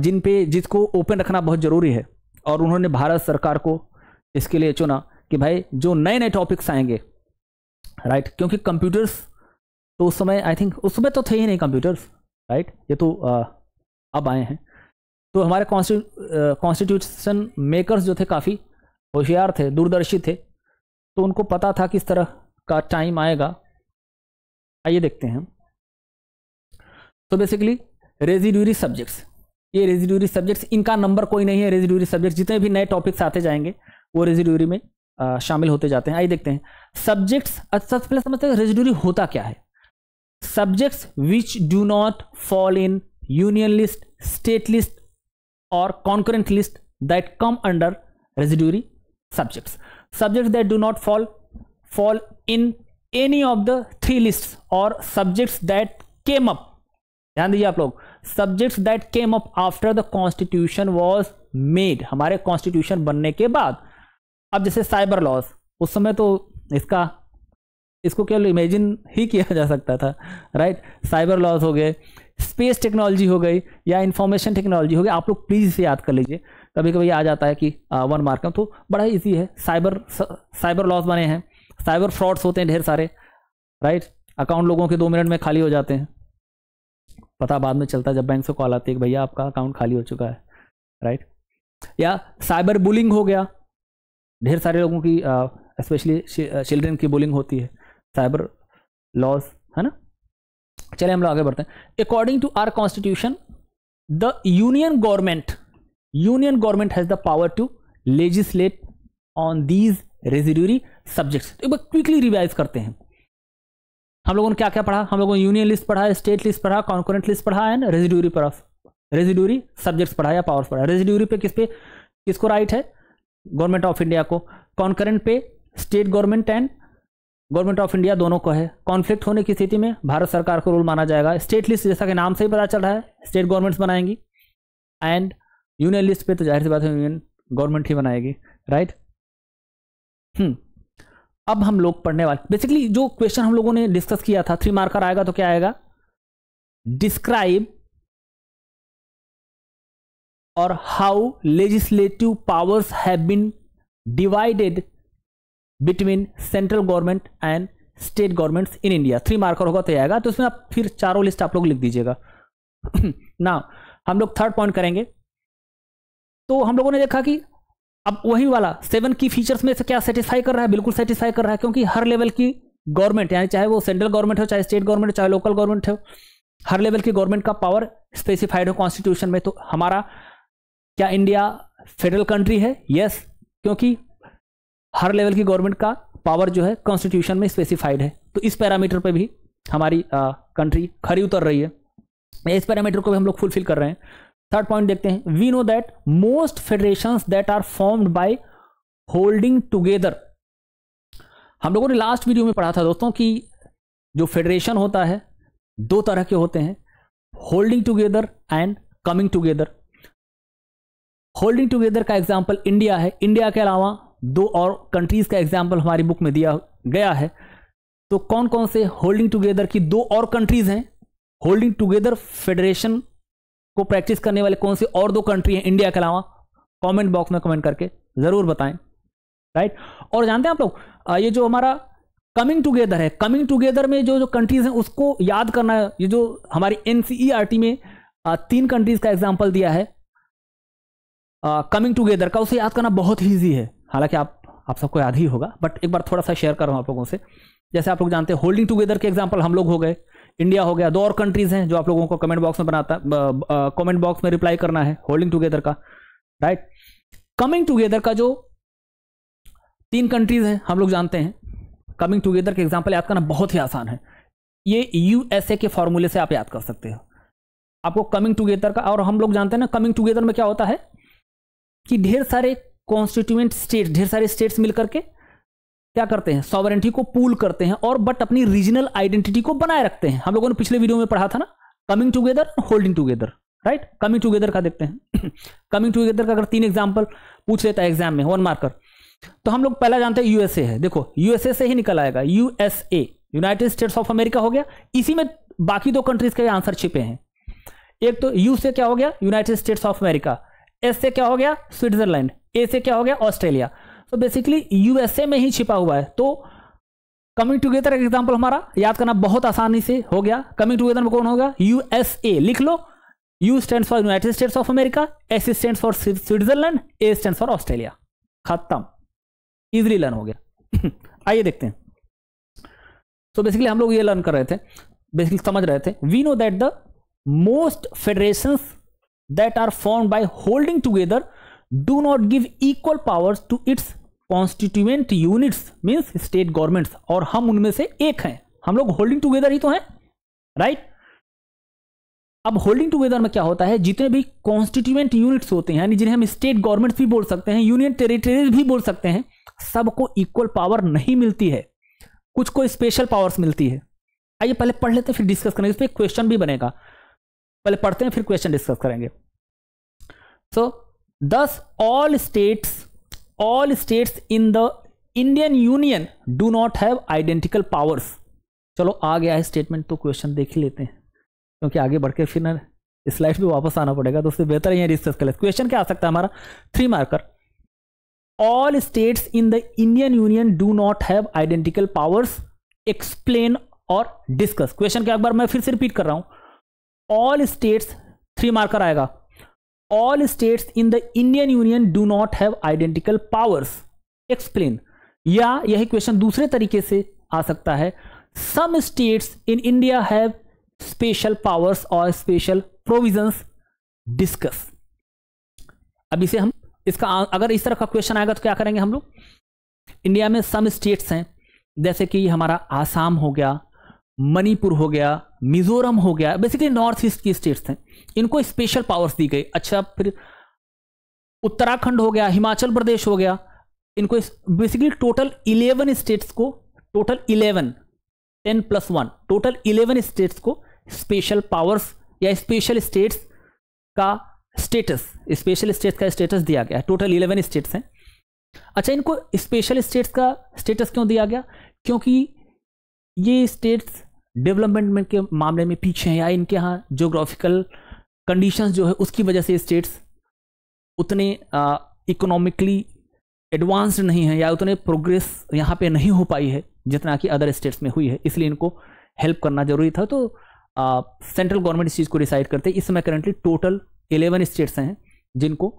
जिन पे जिसको ओपन रखना बहुत ज़रूरी है और उन्होंने भारत सरकार को इसके लिए चुना कि भाई जो नए नए टॉपिक्स आएंगे राइट क्योंकि कंप्यूटर्स तो उस समय आई थिंक उस समय तो थे ही नहीं कंप्यूटर्स राइट ये तो आ, अब आए हैं तो हमारे कॉन्स्टिट्यूशन मेकर्स जो थे काफ़ी होशियार थे दूरदर्शी थे तो उनको पता था किस तरह का टाइम आएगा आइए देखते हैं तो बेसिकली रेजिड्यूरी सब्जेक्ट्स ये रेजिड्यूरी सब्जेक्ट्स इनका नंबर कोई नहीं है रेजिड्यूरी सब्जेक्ट्स जितने भी नए टॉपिक्स आते जाएंगे वो रेजिड्यूरी में शामिल होते जाते हैं आइए देखते हैं सब्जेक्ट्स सबसे पहले समझते हैं रेजिडरी होता क्या है subjects which do not fall in union list state list और concurrent list that come under residuary subjects subjects that do not fall fall in any of the three list और subjects that came up ध्यान दीजिए आप लोग subjects that came up after the constitution was made हमारे constitution बनने के बाद अब जैसे साइबर लॉस उस समय तो इसका इसको केवल इमेजिन ही किया जा सकता था राइट साइबर लॉस हो गए स्पेस टेक्नोलॉजी हो गई या इन्फॉर्मेशन टेक्नोलॉजी हो गई आप लोग प्लीज़ इसे याद कर लीजिए कभी कभी आ जाता है कि आ, वन मार्क तो बड़ा ईजी है साइबर साइबर लॉस बने हैं साइबर फ्रॉड्स होते हैं ढेर सारे राइट अकाउंट लोगों के दो मिनट में खाली हो जाते हैं पता बाद में चलता है जब बैंक से कॉल आती है कि भैया आपका अकाउंट खाली हो चुका है राइट या साइबर बुलिंग हो गया ढेर सारे लोगों की स्पेशली चिल्ड्रेन की बुलिंग होती है साइबर लॉज है ना चले हम लोग आगे बढ़ते हैं according to our constitution the union government union government has the power to legislate on these residuary subjects एक बार क्विकली रिवाइज करते हैं हम लोगों ने क्या क्या पढ़ा हम लोगों ने यूनियन लिस्ट पढ़ा स्टेट लिस्ट पढ़ा कॉन्कोरेंट लिस्ट पढ़ा and residuary of residuary subjects पढ़ा या पावर्स पढ़ा रेजिड्यूरी पे किस पे किसको राइट है गवर्नमेंट ऑफ इंडिया को कॉन्करेंट पे state government and government of India दोनों को है कॉन्फ्लिक्ट होने की स्थिति में भारत सरकार को रूल माना जाएगा स्टेट लिस्ट जैसा कि नाम से ही पता चल रहा है स्टेट गवर्नमेंट्स बनाएंगी एंड यूनियन लिस्ट पे तो जाहिर सी बात है यूनियन गवर्नमेंट ही बनाएगी राइट हम्म hmm. अब हम लोग पढ़ने वाले बेसिकली जो क्वेश्चन हम लोगों ने डिस्कस किया था थ्री मार्कर आएगा तो क्या आएगा डिस्क्राइब और how legislative powers have been divided between central government and state governments in India three marker होगा तो आएगा तो इसमें आप फिर चारों लिस्ट आप लोग लिख दीजिएगा ना हम लोग थर्ड पॉइंट करेंगे तो हम लोगों ने देखा कि अब वही वाला सेवन की फीचर्स में से क्या सेटिस्फाई कर रहा है बिल्कुल सेटिस्फाई कर रहा है क्योंकि हर लेवल की गवर्नमेंट यानी चाहे वो सेंट्रल गवर्नमेंट हो चाहे स्टेट गवर्नमेंट हो चाहे लोकल गवर्नमेंट हो हर लेवल की गवर्नमेंट का पावर स्पेसिफाइड हो कॉन्स्टिट्यूशन में तो हमारा क्या इंडिया फेडरल कंट्री है यस क्योंकि हर लेवल की गवर्नमेंट का पावर जो है कॉन्स्टिट्यूशन में स्पेसिफाइड है तो इस पैरामीटर पे भी हमारी कंट्री खरी उतर रही है इस पैरामीटर को भी हम लोग फुलफिल कर रहे हैं थर्ड पॉइंट देखते हैं we know that most federation that are formed by holding together हम लोगों ने लास्ट वीडियो में पढ़ा था दोस्तों कि जो फेडरेशन होता है दो तरह के होते हैं holding together and coming together holding together का एग्जाम्पल इंडिया है इंडिया के अलावा दो और कंट्रीज का एग्जाम्पल हमारी बुक में दिया गया है तो कौन कौन से होल्डिंग टुगेदर की दो और कंट्रीज हैं होल्डिंग टुगेदर फेडरेशन को प्रैक्टिस करने वाले कौन से और दो कंट्री हैं इंडिया के अलावा कमेंट बॉक्स में कमेंट करके ज़रूर बताएं राइट और जानते हैं आप लोग ये जो हमारा कमिंग टुगेदर है कमिंग टुगेदर में जो जो कंट्रीज हैं उसको याद करना है ये जो हमारी एन e में तीन कंट्रीज का एग्जाम्पल दिया है कमिंग टुगेदर का उसे याद करना बहुत ईजी है हालांकि आप आप सबको याद ही होगा बट एक बार थोड़ा सा शेयर कर रहा हूँ आप लोगों से जैसे आप लोग जानते हैं होल्डिंग टुगेदर के एग्जाम्पल हम लोग हो गए इंडिया हो गया दो और कंट्रीज हैं जो आप लोगों को कमेंट बॉक्स में बनाता कमेंट बॉक्स में रिप्लाई करना है होल्डिंग टुगेदर का राइट कमिंग टुगेदर का जो तीन कंट्रीज हैं हम लोग जानते हैं कमिंग टुगेदर के एग्जाम्पल याद करना बहुत ही आसान है ये यूएसए के फॉर्मूले से आप याद कर सकते हो आपको कमिंग टुगेदर का और हम लोग जानते हैं ना कमिंग टुगेदर में क्या होता है कि ढेर सारे कॉन्स्टिट्यूएंट स्टेट ढेर सारे स्टेट्स मिलकर के क्या करते हैं सॉवरेंटी को पूल करते हैं और बट अपनी रीजनल आइडेंटिटी को बनाए रखते हैं हम लोगों ने पिछले वीडियो में पढ़ा था ना coming together holding together right coming together का देखते हैं कमिंग टूगेदर का अगर तीन एग्जाम्पल पूछ लेता है एग्जाम में वन मार्कर तो हम लोग पहला जानते हैं यूएसए है देखो यूएसए से ही निकल आएगा USA United States of America हो गया इसी में बाकी दो कंट्रीज के आंसर छिपे हैं एक तो यू से क्या हो गया United States of America S से क्या हो गया स्विट्जरलैंड ए से क्या हो गया ऑस्ट्रेलिया तो बेसिकली यूएसए में ही छिपा हुआ है तो कमिंग टूगेदर का एग्जाम्पल हमारा याद करना बहुत आसानी से हो गया कमिंग टूगेदर में कौन होगा यूएसए लिख लो U stand for United States of America S stand for Switzerland A stand for Australia खत्म इजिली लर्न हो गया आइए देखते हैं तो so बेसिकली हम लोग ये लर्न कर रहे थे बेसिकली समझ रहे थे we know that the most federations that are formed by holding together do not give equal powers to its constituent units means state governments और हम उनमें से एक हैं हम लोग होल्डिंग टूगेदर ही तो हैं राइट right? अब होल्डिंग टूगेदर में क्या होता है जितने भी कॉन्स्टिट्यूएंट यूनिट्स होते हैं यानी जिन्हें हम स्टेट गवर्नमेंट्स भी बोल सकते हैं यूनियन टेरिटरीज भी बोल सकते हैं सबको इक्वल पावर नहीं मिलती है कुछ को स्पेशल पावर्स मिलती है आइए पहले पढ़ लेते हैं फिर डिस्कस करेंगे इस पर क्वेश्चन भी बनेगा पहले पढ़ते हैं फिर क्वेश्चन डिस्कस करेंगे so this all states all states in the Indian Union do not have identical powers चलो आ गया है स्टेटमेंट तो क्वेश्चन देख ही लेते हैं क्योंकि आगे बढ़ के फिर ना स्लाइड पे वापस आना पड़ेगा तो उससे बेहतर है डिस्कस कर ले क्वेश्चन क्या आ सकता है हमारा three marker all states in the Indian Union do not have identical powers explain और डिस्कस क्वेश्चन के अखबार मैं फिर से रिपीट कर रहा हूँ ऑल स्टेट्स थ्री मार्कर आएगा all states in the Indian Union do not have identical powers explain या यही क्वेश्चन दूसरे तरीके से आ सकता है some states in India have special powers और स्पेशल प्रोविजंस डिस्कस अब इसे हम इसका अगर इस तरह का क्वेश्चन आएगा तो क्या करेंगे हम लोग इंडिया में सम स्टेट्स हैं जैसे कि हमारा आसाम हो गया मणिपुर हो गया मिजोरम हो गया बेसिकली नॉर्थ ईस्ट की स्टेट्स हैं इनको स्पेशल पावर्स दी गई अच्छा फिर उत्तराखंड हो गया हिमाचल प्रदेश हो गया इनको बेसिकली टोटल इलेवन स्टेट्स को total eleven ten plus one total eleven states को स्पेशल पावर्स या स्पेशल स्टेट्स का स्टेटस स्पेशल स्टेट्स का स्टेटस दिया गया टोटल इलेवन स्टेट्स हैं अच्छा इनको स्पेशल स्टेट्स का स्टेटस क्यों दिया गया क्योंकि ये स्टेट्स डेवलपमेंट के मामले में पीछे हैं या इनके यहाँ जोग्राफिकल कंडीशंस जो है उसकी वजह से स्टेट्स उतने इकोनॉमिकली एडवांस्ड नहीं है या उतने प्रोग्रेस यहाँ पे नहीं हो पाई है जितना कि अदर स्टेट्स में हुई है इसलिए इनको हेल्प करना जरूरी था तो सेंट्रल गवर्नमेंट इस चीज़ को डिसाइड करते इस समय करंटली टोटल एलेवन स्टेट्स हैं जिनको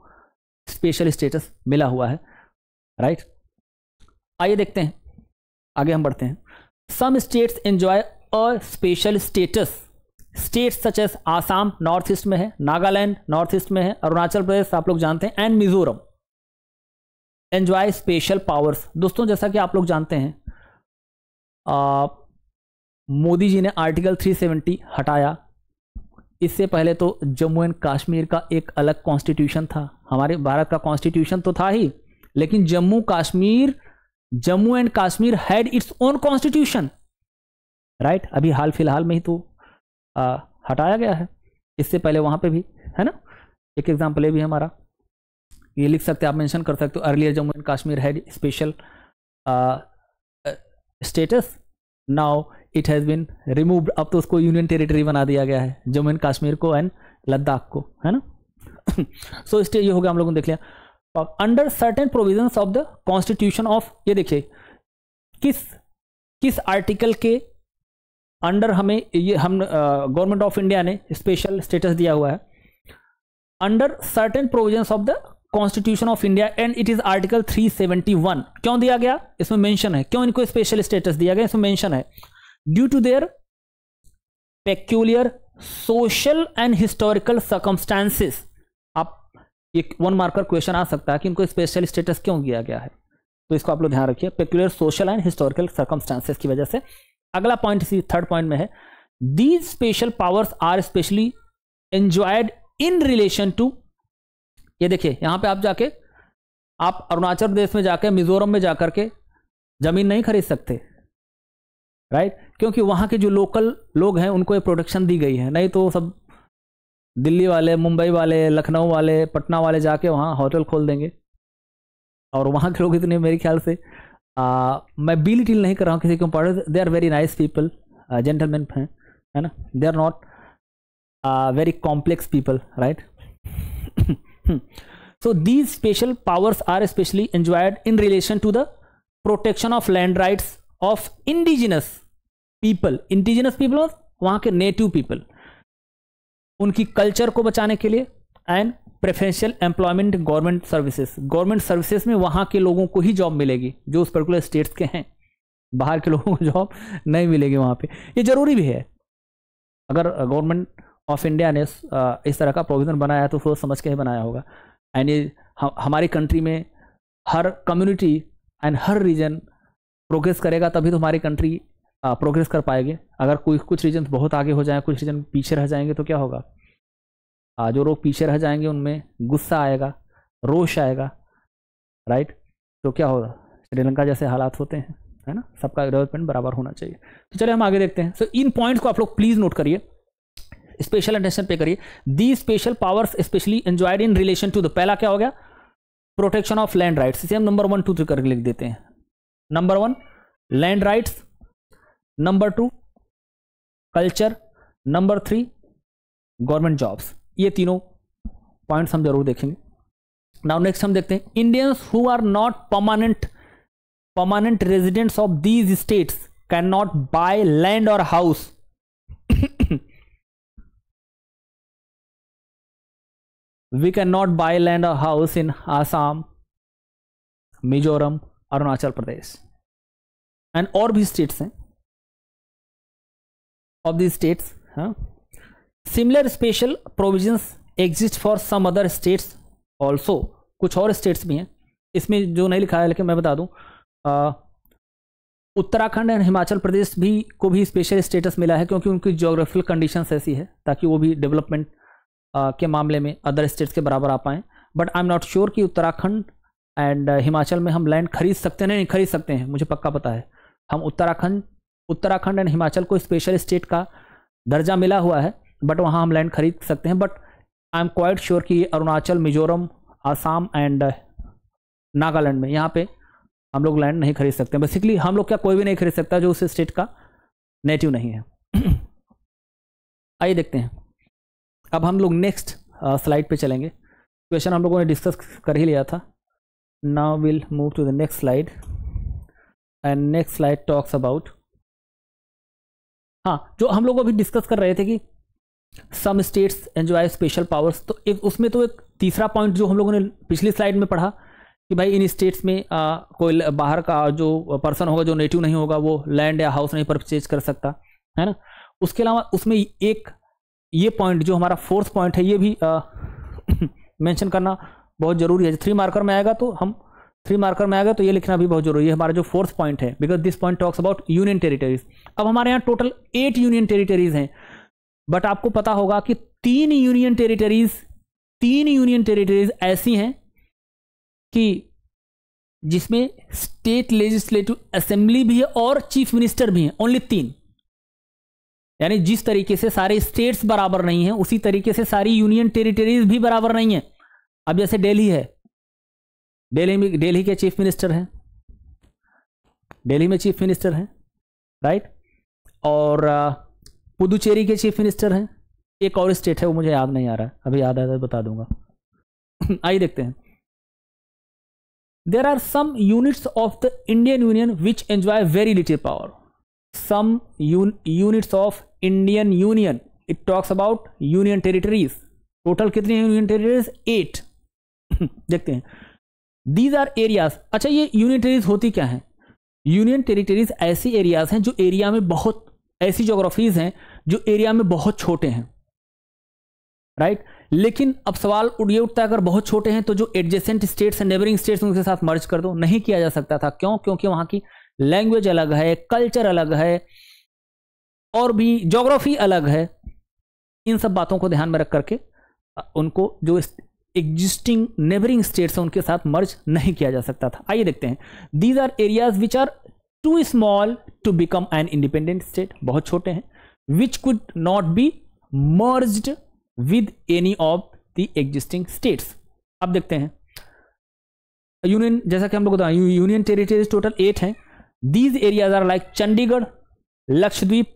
स्पेशल स्टेटस मिला हुआ है राइट आइए देखते हैं आगे हम बढ़ते हैं some states enjoy a special status state such as Assam north east में है नागालैंड नॉर्थ ईस्ट में है अरुणाचल प्रदेश आप लोग जानते हैं and Mizoram enjoy special powers दोस्तों जैसा कि आप लोग जानते हैं मोदी जी ने आर्टिकल 370 हटाया इससे पहले तो जम्मू एंड कश्मीर का एक अलग कॉन्स्टिट्यूशन था हमारे भारत का कॉन्स्टिट्यूशन तो था ही लेकिन Jammu Kashmir Jammu and Kashmir had its own constitution right अभी हाल फिलहाल में ही तो आ, हटाया गया है इससे पहले वहाँ पे भी है ना एक एग्जाम्पल ये भी हमारा ये लिख सकते हैं आप मेंशन कर सकते हो earlier Jammu and Kashmir had special status now it has been removed अब तो उसको यूनियन टेरिटरी बना दिया गया है जम्मू एंड कश्मीर को एंड लद्दाख को है ना सो इस ये हो गया हम लोगों ने देख लिया under certain provision of the constitution of ये देखिए किस किस आर्टिकल के अंडर हमें ये हम गवर्नमेंट ऑफ इंडिया ने स्पेशल स्टेटस दिया हुआ है under certain provisions of the constitution of India and it is article 371 क्यों दिया गया इसमें मेंशन है क्यों इनको स्पेशल स्टेटस दिया गया इसमें मेंशन है due to their peculiar social and historical circumstances आप एक वन मार्कर क्वेश्चन आ सकता है कि इनको स्पेशल स्टेटस क्यों दिया गया है तो इसको आप लोग ध्यान रखिए peculiar social and historical circumstances की वजह से अगला पॉइंट इसी थर्ड पॉइंट में है these special powers are specially enjoyed in relation to ये देखिए यहां पे आप जाके आप अरुणाचल प्रदेश में जाके मिजोरम में जाकर के ज़मीन नहीं खरीद सकते राइट क्योंकि वहां के जो लोकल लोग हैं उनको ये प्रोटेक्शन दी गई है नहीं तो सब दिल्ली वाले मुंबई वाले लखनऊ वाले पटना वाले जाके वहां होटल खोल देंगे और वहां के लोग इतने मेरे ख्याल से मैं बिल लिटिल नहीं कर रहा हूँ किसी को पढ़ they are very nice people gentleman हैं है ना they are not very complex people right so these special powers are specially enjoyed in relation to the protection of land rights of indigenous people indigenous people वहां के native people उनकी culture को बचाने के लिए and preferential employment government services government services में वहाँ के लोगों को ही जॉब मिलेगी जो उस पर्टिकुलर स्टेट्स के हैं बाहर के लोगों को जॉब नहीं मिलेगी वहाँ पे ये ज़रूरी भी है अगर गवर्नमेंट ऑफ इंडिया ने इस तरह का प्रोविज़न बनाया तो सोच समझ के ही बनाया होगा एंड ये हमारी कंट्री में हर कम्युनिटी एंड हर रीजन प्रोग्रेस करेगा तभी तो हमारी कंट्री प्रोग्रेस कर पाएगी अगर कोई कुछ रीजन बहुत आगे हो जाए कुछ रीजन पीछे रह जाएंगे तो क्या होगा हाँ, जो लोग पीछे रह जाएंगे उनमें गुस्सा आएगा रोष आएगा राइट तो क्या होगा श्रीलंका जैसे हालात होते हैं है ना सबका डेवलपमेंट बराबर होना चाहिए तो चलिए हम आगे देखते हैं सो so, इन पॉइंट्स को आप लोग प्लीज़ नोट करिए स्पेशल अटेंशन पे करिए the special powers specially enjoyed in relation to the पहला क्या हो गया प्रोटेक्शन ऑफ लैंड राइट्स इसे हम नंबर वन टू थ्री करके लिख देते हैं number one land rights number two culture number three government jobs ये तीनों पॉइंट्स हम जरूर देखेंगे नाउ नेक्स्ट हम देखते हैं Indians who are not permanent permanent residents of these states can not buy land और house we can not buy land और house in Assam Mizoram Arunachal Pradesh and और भी स्टेट्स हैं ऑफ दी स्टेट्स हाँ similar special provisions exist for some other states also कुछ और states भी हैं इसमें जो नहीं लिखा है लेकिन मैं बता दूँ उत्तराखंड एंड हिमाचल प्रदेश भी को भी स्पेशल स्टेटस मिला है क्योंकि उनकी जोग्राफिकल कंडीशन ऐसी है ताकि वो भी डेवलपमेंट के मामले में अदर स्टेट्स के बराबर आ पाएँ but I am not sure कि उत्तराखंड एंड हिमाचल में हम लैंड खरीद सकते हैं नहीं खरीद सकते हैं मुझे पक्का पता है हम उत्तराखंड उत्तराखंड एंड हिमाचल को स्पेशल स्टेट का दर्जा मिला हुआ है बट वहाँ हम लैंड खरीद सकते हैं but I am quite sure कि अरुणाचल मिजोरम आसाम एंड uh, नागालैंड में यहाँ पे हम लोग लैंड नहीं खरीद सकते बेसिकली हम लोग क्या कोई भी नहीं खरीद सकता जो उस स्टेट का नेटिव नहीं है आइए देखते हैं अब हम लोग नेक्स्ट स्लाइड uh, पे चलेंगे क्वेश्चन हम लोगों ने डिस्कस कर ही लिया था now will move to the next slide and next slide talks about हाँ जो हम लोग अभी डिस्कस कर रहे थे कि some states enjoy special powers तो एक उसमें तो एक तीसरा पॉइंट जो हम लोगों ने पिछली स्लाइड में पढ़ा कि भाई इन स्टेट्स में आ, कोई बाहर का जो पर्सन होगा जो नेटिव नहीं होगा वो लैंड या हाउस नहीं परचेज कर सकता है ना उसके अलावा उसमें एक ये पॉइंट जो हमारा फोर्थ पॉइंट है ये भी मेंशन करना बहुत ज़रूरी है थ्री मार्कर में आएगा तो हम थ्री मार्कर में आएगा तो ये लिखना भी बहुत जरूरी है हमारा जो फोर्थ पॉइंट है because this point talks about union territories अब हमारे यहाँ टोटल एट यूनियन टेरिटरीज हैं बट आपको पता होगा कि तीन यूनियन टेरिटरीज तीन यूनियन टेरिटरीज ऐसी हैं कि जिसमें स्टेट लेजिस्लेटिव असेंबली भी है और चीफ मिनिस्टर भी हैं ओनली तीन यानी जिस तरीके से सारे स्टेट्स बराबर नहीं हैं उसी तरीके से सारी यूनियन टेरिटरीज भी बराबर नहीं है अब जैसे दिल्ली है दिल्ली में दिल्ली के चीफ मिनिस्टर हैं दिल्ली में चीफ मिनिस्टर हैं राइट और पुदुचेरी के चीफ मिनिस्टर हैं एक और स्टेट है वो मुझे याद नहीं आ रहा है अभी याद आया तो बता दूंगा आइए देखते हैं there are some units of the Indian Union which enjoy very little power some units of Indian Union it talks about union territories total कितनी यूनियन टेरिटरीज एट देखते हैं दीज आर एरियाज अच्छा ये यूनियन टेरिटरीज होती क्या है union territories ऐसी areas हैं जो एरिया में बहुत ऐसी जोग्राफीज़ हैं जो एरिया में बहुत छोटे हैं राइट लेकिन अब सवाल उड़ ये उठता है अगर बहुत छोटे हैं तो जो एडजेसेंट स्टेट्स हैं नेबरिंग स्टेट्स उनके साथ मर्ज कर दो नहीं किया जा सकता था क्यों क्योंकि वहां की लैंग्वेज अलग है कल्चर अलग है और भी जोग्राफी अलग है इन सब बातों को ध्यान में रख करके उनको जो एग्जिस्टिंग नेबरिंग स्टेट्स हैं उनके साथ मर्ज नहीं किया जा सकता था आइए देखते हैं these are areas which are too small to become an independent state बहुत छोटे हैं which could not be merge with any of the existing states अब देखते हैं यूनियन जैसा कि हम लोग यूनियन टेरिटरीज टोटल एट हैं these areas are like Chandigarh Lakshadweep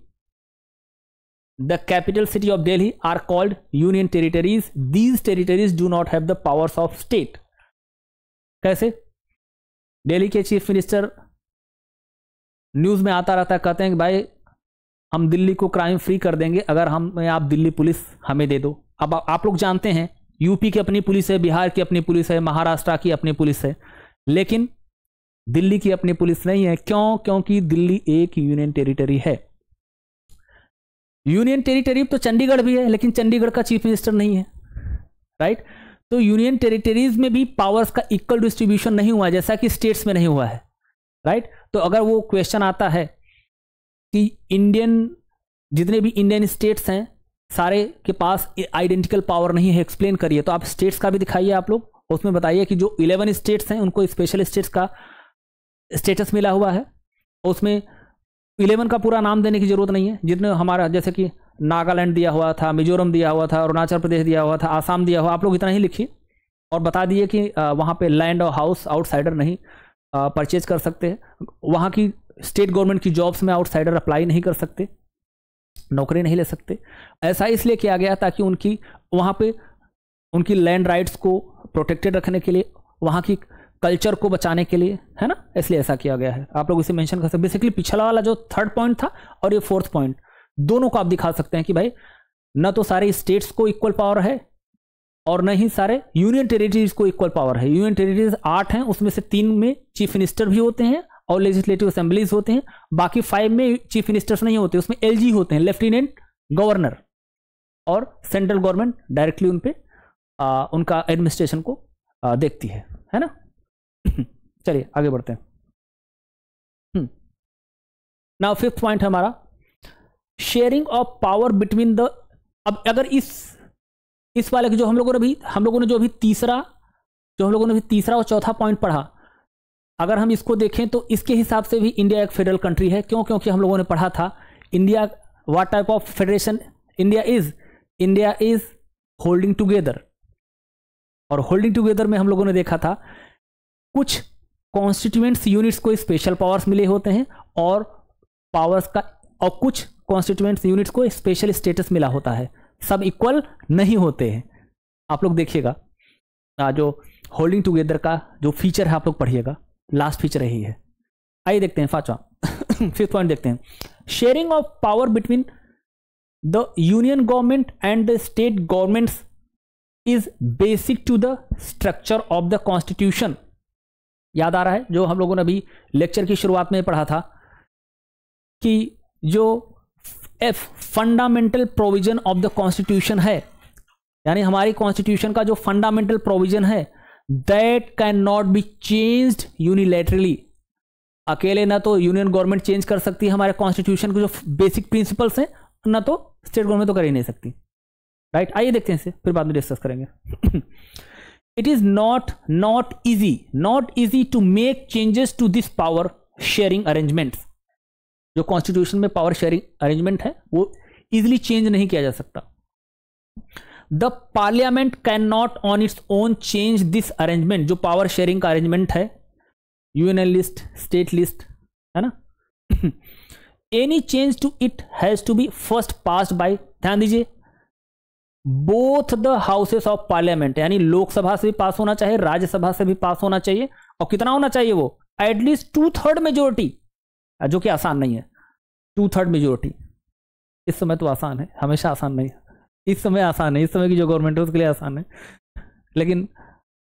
the capital city of Delhi are called union territories these territories do not have the powers of state कैसे दिल्ली के चीफ मिनिस्टर न्यूज़ में आता रहता है कहते हैं कि भाई हम दिल्ली को क्राइम फ्री कर देंगे अगर हम आप दिल्ली पुलिस हमें दे दो अब आप लोग जानते हैं यूपी की अपनी पुलिस है बिहार की अपनी पुलिस है महाराष्ट्र की अपनी पुलिस है लेकिन दिल्ली की अपनी पुलिस नहीं है क्यों क्योंकि दिल्ली एक यूनियन टेरिटरी है यूनियन टेरिटरी तो चंडीगढ़ भी है लेकिन चंडीगढ़ का चीफ मिनिस्टर नहीं है राइट तो यूनियन टेरिटरीज में भी पावर्स का इक्वल डिस्ट्रीब्यूशन नहीं हुआ जैसा कि स्टेट्स में नहीं हुआ है राइट तो अगर वो क्वेश्चन आता है कि इंडियन जितने भी इंडियन स्टेट्स हैं सारे के पास आइडेंटिकल पावर नहीं है एक्सप्लेन करिए तो आप स्टेट्स का भी दिखाइए आप लोग उसमें बताइए कि जो इलेवन स्टेट्स हैं उनको स्पेशल स्टेट्स का स्टेटस मिला हुआ है उसमें इलेवन का पूरा नाम देने की ज़रूरत नहीं है जितने हमारा जैसे कि नागालैंड दिया हुआ था मिजोरम दिया हुआ था अरुणाचल प्रदेश दिया हुआ था आसाम दिया हुआ आप लोग इतना ही लिखिए और बता दिए कि वहाँ पे लैंड और हाउस आउटसाइडर नहीं परचेज कर सकते हैं वहाँ की स्टेट गवर्नमेंट की जॉब्स में आउटसाइडर अप्लाई नहीं कर सकते नौकरी नहीं ले सकते ऐसा इसलिए किया गया ताकि उनकी वहाँ पे उनकी लैंड राइट्स को प्रोटेक्टेड रखने के लिए वहाँ की कल्चर को बचाने के लिए है ना इसलिए ऐसा किया गया है आप लोग इसे मेंशन कर सकते बेसिकली पिछला वाला जो थर्ड पॉइंट था और ये फोर्थ पॉइंट दोनों को आप दिखा सकते हैं कि भाई न तो सारे स्टेट्स को इक्वल पावर है और न ही सारे यूनियन टेरिटरीज को इक्वल पावर है यूनियन टेरिटरीज आठ हैं उसमें से तीन में चीफ मिनिस्टर भी होते हैं और लेजिस्लेटिव असेंबलीज होते हैं बाकी फाइव में चीफ मिनिस्टर्स नहीं होते उसमें एलजी होते हैं लेफ्टिनेंट गवर्नर और सेंट्रल गवर्नमेंट डायरेक्टली उन उनका एडमिनिस्ट्रेशन को आ, देखती है है ना चलिए आगे बढ़ते हैं नाउ फिफ्थ पॉइंट हमारा sharing of power between the अब अगर इस इस वाले जो हम लोगों ने भी हम लोगों ने जो अभी तीसरा जो हम लोगों ने भी तीसरा और चौथा पॉइंट पढ़ा अगर हम इसको देखें तो इसके हिसाब से भी इंडिया एक फेडरल कंट्री है क्यों क्योंकि हम लोगों ने पढ़ा था India what type of federation India is India is holding together और होल्डिंग टुगेदर में हम लोगों ने देखा था कुछ कॉन्स्टिट्यूएंट्स यूनिट्स को स्पेशल पावर्स मिले होते हैं और पावर्स का और कुछ कॉन्स्टिट्यूएंट्स यूनिट्स को स्पेशल स्टेटस मिला होता है सब इक्वल नहीं होते हैं आप लोग देखिएगा जो होल्डिंग टुगेदर का जो फीचर है आप लोग पढ़िएगा लास्ट फीचर यही है आइए देखते हैं फाचवा फिफ्थ पॉइंट देखते हैं sharing of power between the union government and the state governments is basic to the structure of the constitution याद आ रहा है जो हम लोगों ने अभी लेक्चर की शुरुआत में पढ़ा था कि जो F fundamental provision of the constitution है यानी हमारी कॉन्स्टिट्यूशन का जो फंडामेंटल प्रोविजन है that can not be change unilaterally अकेले ना तो यूनियन गवर्नमेंट चेंज कर सकती है हमारे कॉन्स्टिट्यूशन के जो बेसिक प्रिंसिपल्स हैं ना तो स्टेट गवर्नमेंट तो कर ही नहीं सकती राइट right? आइए देखते हैं इसे फिर बाद में डिस्कस करेंगे it is not not easy not easy to make changes to this power sharing arrangements जो कॉन्स्टिट्यूशन में पावर शेयरिंग अरेंजमेंट है वो इजिली चेंज नहीं किया जा सकता the parliament can not on its own change this arrangement जो power sharing का अरेंजमेंट है यूनियन लिस्ट स्टेट लिस्ट है ना any change to it has to be first pass by ध्यान दीजिए both the houses of parliament यानी लोकसभा से भी पास होना चाहिए राज्यसभा से भी पास होना चाहिए और कितना होना चाहिए वो एटलीस्ट टू थर्ड मेजोरिटी जो कि आसान नहीं है टू थर्ड मेजोरिटी इस समय तो आसान है हमेशा आसान नहीं है इस समय आसान है इस समय की जो गवर्नमेंट है उसके लिए आसान है लेकिन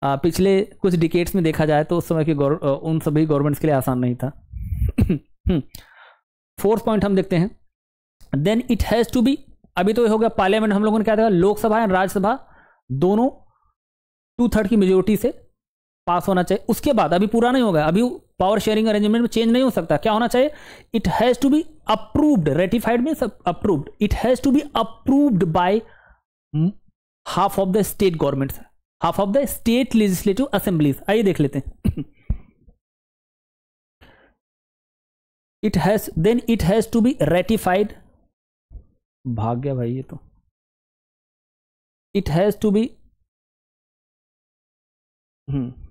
आ, पिछले कुछ डिकेट्स में देखा जाए तो उस समय की उन सभी गवर्नमेंट्स के लिए आसान नहीं था फोर्थ हम्म। पॉइंट हम देखते हैं then it has to be अभी तो हो गया पार्लियामेंट हम लोगों ने क्या देखा लोकसभा एंड राज्यसभा दोनों टू थर्ड की मेजोरिटी से पास होना चाहिए उसके बाद अभी पूरा नहीं होगा अभी पावर शेयरिंग अरेंजमेंट में चेंज नहीं हो सकता क्या होना चाहिए it has to be approved ratified mean approved it has to be approved by half of the state government half of the state legislative assemblies आइए देख लेते हैं it has then it has to be ratified भाग गया भाई ये तो it has to be hmm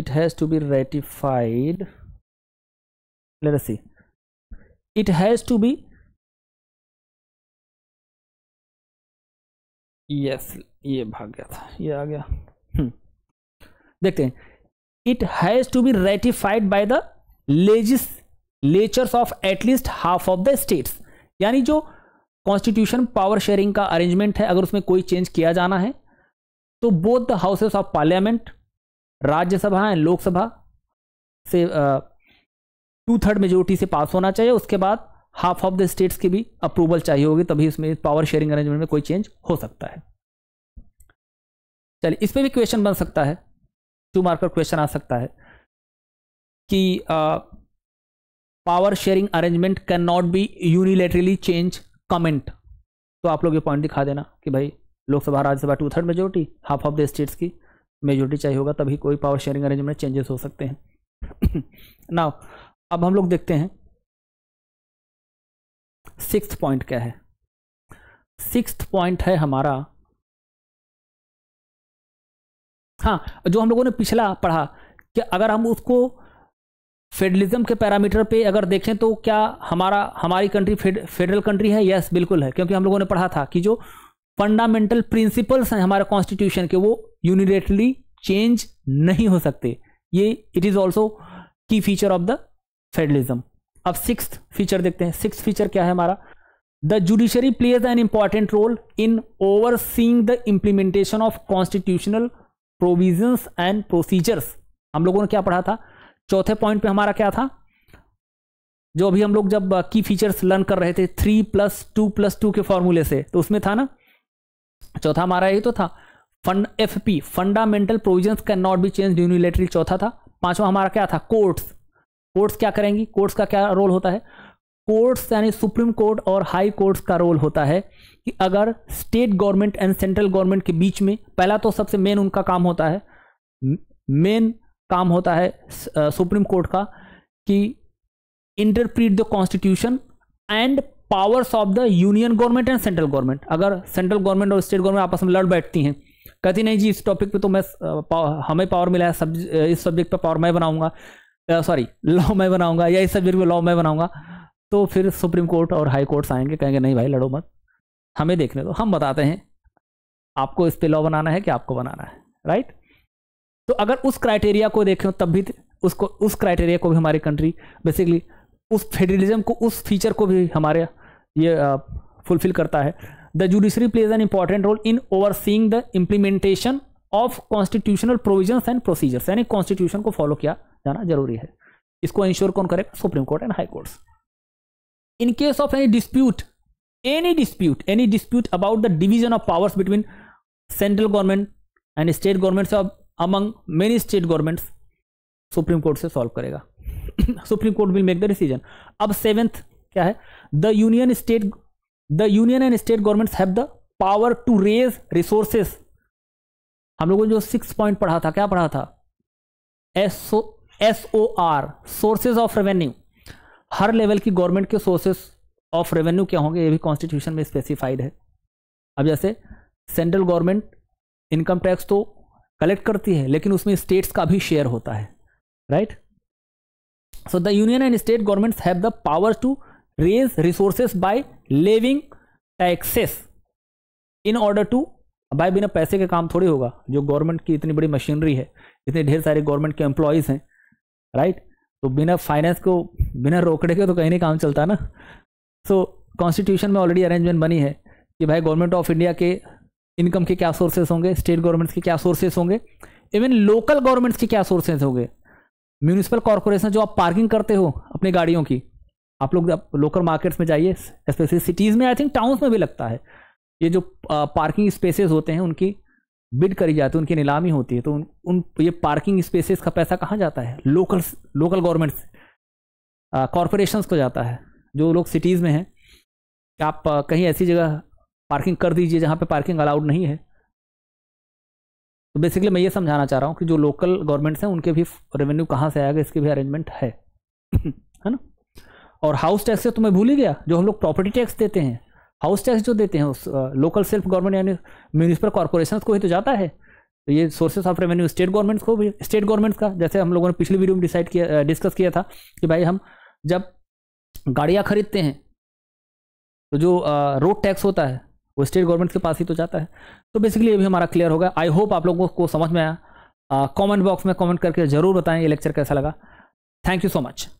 it has to be ratified let us see it has to be yes yes, ये भाग गया था ये आ गया हम्म। देखते हैं it has to be ratified by the legislatures of at least half of the states यानी जो कॉन्स्टिट्यूशन पावर शेयरिंग का अरेंजमेंट है अगर उसमें कोई चेंज किया जाना है तो both the houses of parliament Rajya Sabha and Lok Sabha से टू थर्ड मेजोरिटी से पास होना चाहिए उसके बाद हाफ ऑफ द स्टेट्स की भी अप्रूवल चाहिए होगी तभी इसमें पावर शेयरिंग अरेंजमेंट में कोई चेंज हो सकता है चलिए इस पर भी क्वेश्चन बन सकता है टू मार्क पर क्वेश्चन आ सकता है कि power sharing arrangement can not be unilaterally change comment तो आप लोग ये पॉइंट दिखा देना कि भाई Lok Sabha Rajya Sabha two third majority half of the states की मेजोरिटी चाहिए होगा तभी कोई पावर शेयरिंग अरेंजमेंट चेंजेस हो सकते हैं नाउ अब हम लोग देखते हैं सिक्स पॉइंट क्या है सिक्स पॉइंट है हमारा हाँ जो हम लोगों ने पिछला पढ़ा कि अगर हम उसको फेडरलिज्म के पैरामीटर पे अगर देखें तो क्या हमारा हमारी कंट्री फेड, फेडरल कंट्री है यस बिल्कुल है क्योंकि हम लोगों ने पढ़ा था कि जो फंडामेंटल प्रिंसिपल्स हैं हमारे कॉन्स्टिट्यूशन के वो यूनिडेटली चेंज नहीं हो सकते ये इट इज़ ऑल्सो की फीचर ऑफ द फेडरलिज्म अब सिक्स फीचर देखते हैं सिक्स फीचर क्या है हमारा the judiciary plays an important role in overseeing the implementation of constitutional provision and procedures हम लोगों ने क्या पढ़ा था चौथे पॉइंट पे हमारा क्या था जो अभी हम लोग जब की फीचर्स लर्न कर रहे थे three plus two plus two के फॉर्मूले से तो उसमें था ना चौथा हमारा यही तो था fund F P fundamental provision can not be change unilaterally चौथा था पांचवा हमारा क्या था कोर्ट्स कोर्ट्स क्या करेंगी कोर्ट्स का क्या रोल होता है कोर्ट्स यानी सुप्रीम कोर्ट और हाई कोर्ट्स का रोल होता है कि अगर state government and central government के बीच में पहला तो सबसे मेन उनका काम होता है मेन काम होता है सुप्रीम कोर्ट का कि interpret the constitution and powers of the union government and central government अगर सेंट्रल गवर्नमेंट और स्टेट गवर्नमेंट आपस में लड़ बैठती हैं कहती नहीं जी इस टॉपिक पे तो मैं पावर हमें पावर मिला है सब इस सब्जेक्ट पर पावर मैं बनाऊंगा सॉरी लॉ मैं बनाऊंगा या इस सब्जेक्ट पर लॉ मैं बनाऊंगा तो फिर सुप्रीम कोर्ट और हाई कोर्ट्स आएंगे कहेंगे नहीं भाई लड़ो मत हमें देखने दो हम बताते हैं आपको इस पे लॉ बनाना है कि आपको बनाना है राइट तो अगर उस क्राइटेरिया को देखें तब भी उसको उस क्राइटेरिया को भी हमारी कंट्री बेसिकली उस फेडरलिज्म को उस फीचर को भी हमारे ये फुलफिल करता है judiciary plays an important role in overseeing the implementation of constitutional provision and procedures यानी कॉन्स्टिट्यूशन को फॉलो किया जाना जरूरी है इसको इंश्योर कौन करेगा supreme court and high court in case of any dispute any dispute any dispute about the division of powers between central government and state of among many state government supreme court से solve करेगा supreme court will make the decision अब seventh क्या है the union state the union and state governments have the power to raise resources हम लोगों ने जो six point पढ़ा था क्या पढ़ा था S O R sources of revenue हर लेवल की गवर्नमेंट के सोर्सेस ऑफ रेवेन्यू क्या होंगे ये भी कॉन्स्टिट्यूशन में स्पेसिफाइड है अब जैसे सेंट्रल गवर्नमेंट इनकम टैक्स तो कलेक्ट करती है लेकिन उसमें स्टेट्स का भी शेयर होता है right so the union and state governments have the power to raise resources by levying taxes in order to भाई बिना पैसे के काम थोड़ी होगा जो गवर्नमेंट की इतनी बड़ी मशीनरी है इतने ढेर सारे गवर्नमेंट के एम्प्लॉयज़ हैं राइट तो बिना फाइनेंस को बिना रोकड़े के तो कहीं नहीं काम चलता ना सो so, कॉन्स्टिट्यूशन में ऑलरेडी अरेंजमेंट बनी है कि भाई गवर्नमेंट ऑफ इंडिया के इनकम के क्या सोर्सेस होंगे स्टेट गवर्नमेंट्स के क्या सोर्सेस होंगे इवन लोकल गवर्नमेंट्स के क्या सोर्सेज होंगे म्यूनिसिपल कॉरपोरेशन जो आप पार्किंग करते हो अपनी गाड़ियों की आप लोग आप लोकल मार्केट्स में जाइए स्पेशली सिटीज़ में आई थिंक टाउन्स में भी लगता है ये जो पार्किंग स्पेसेस होते हैं उनकी बिड करी जाती है उनकी नीलामी होती है तो उन, उन ये पार्किंग स्पेसेस का पैसा कहाँ जाता है लोकल लोकल गवर्नमेंट्स कॉरपोरेशंस को जाता है जो लोग सिटीज़ में हैं आप कहीं ऐसी जगह पार्किंग कर दीजिए जहाँ पर पार्किंग अलाउड नहीं है तो बेसिकली मैं ये समझाना चाह रहा हूँ कि जो लोकल गवर्नमेंट्स हैं उनके भी रेवेन्यू कहाँ से आएगा इसके भी अरेंजमेंट है है ना और हाउस टैक्स से तो मैं भूल ही गया जो हम लोग प्रॉपर्टी टैक्स देते हैं हाउस टैक्स जो देते हैं उस लोकल सेल्फ गवर्नमेंट यानी म्यूनसिपल कॉरपोरेशन को ही तो जाता है तो ये sources of revenue state governments को भी स्टेट गवर्नमेंट्स का जैसे हम लोगों ने पिछली वीडियो में डिसाइड किया डिस्कस किया था कि भाई हम जब गाड़ियाँ खरीदते हैं तो जो रोड टैक्स होता है वो स्टेट गवर्नमेंट के पास ही तो जाता है तो बेसिकली ये भी हमारा क्लियर होगा आई होप आप लोगों को समझ में आया कमेंट बॉक्स में कमेंट करके ज़रूर बताएं ये लेक्चर कैसा लगा थैंक यू सो मच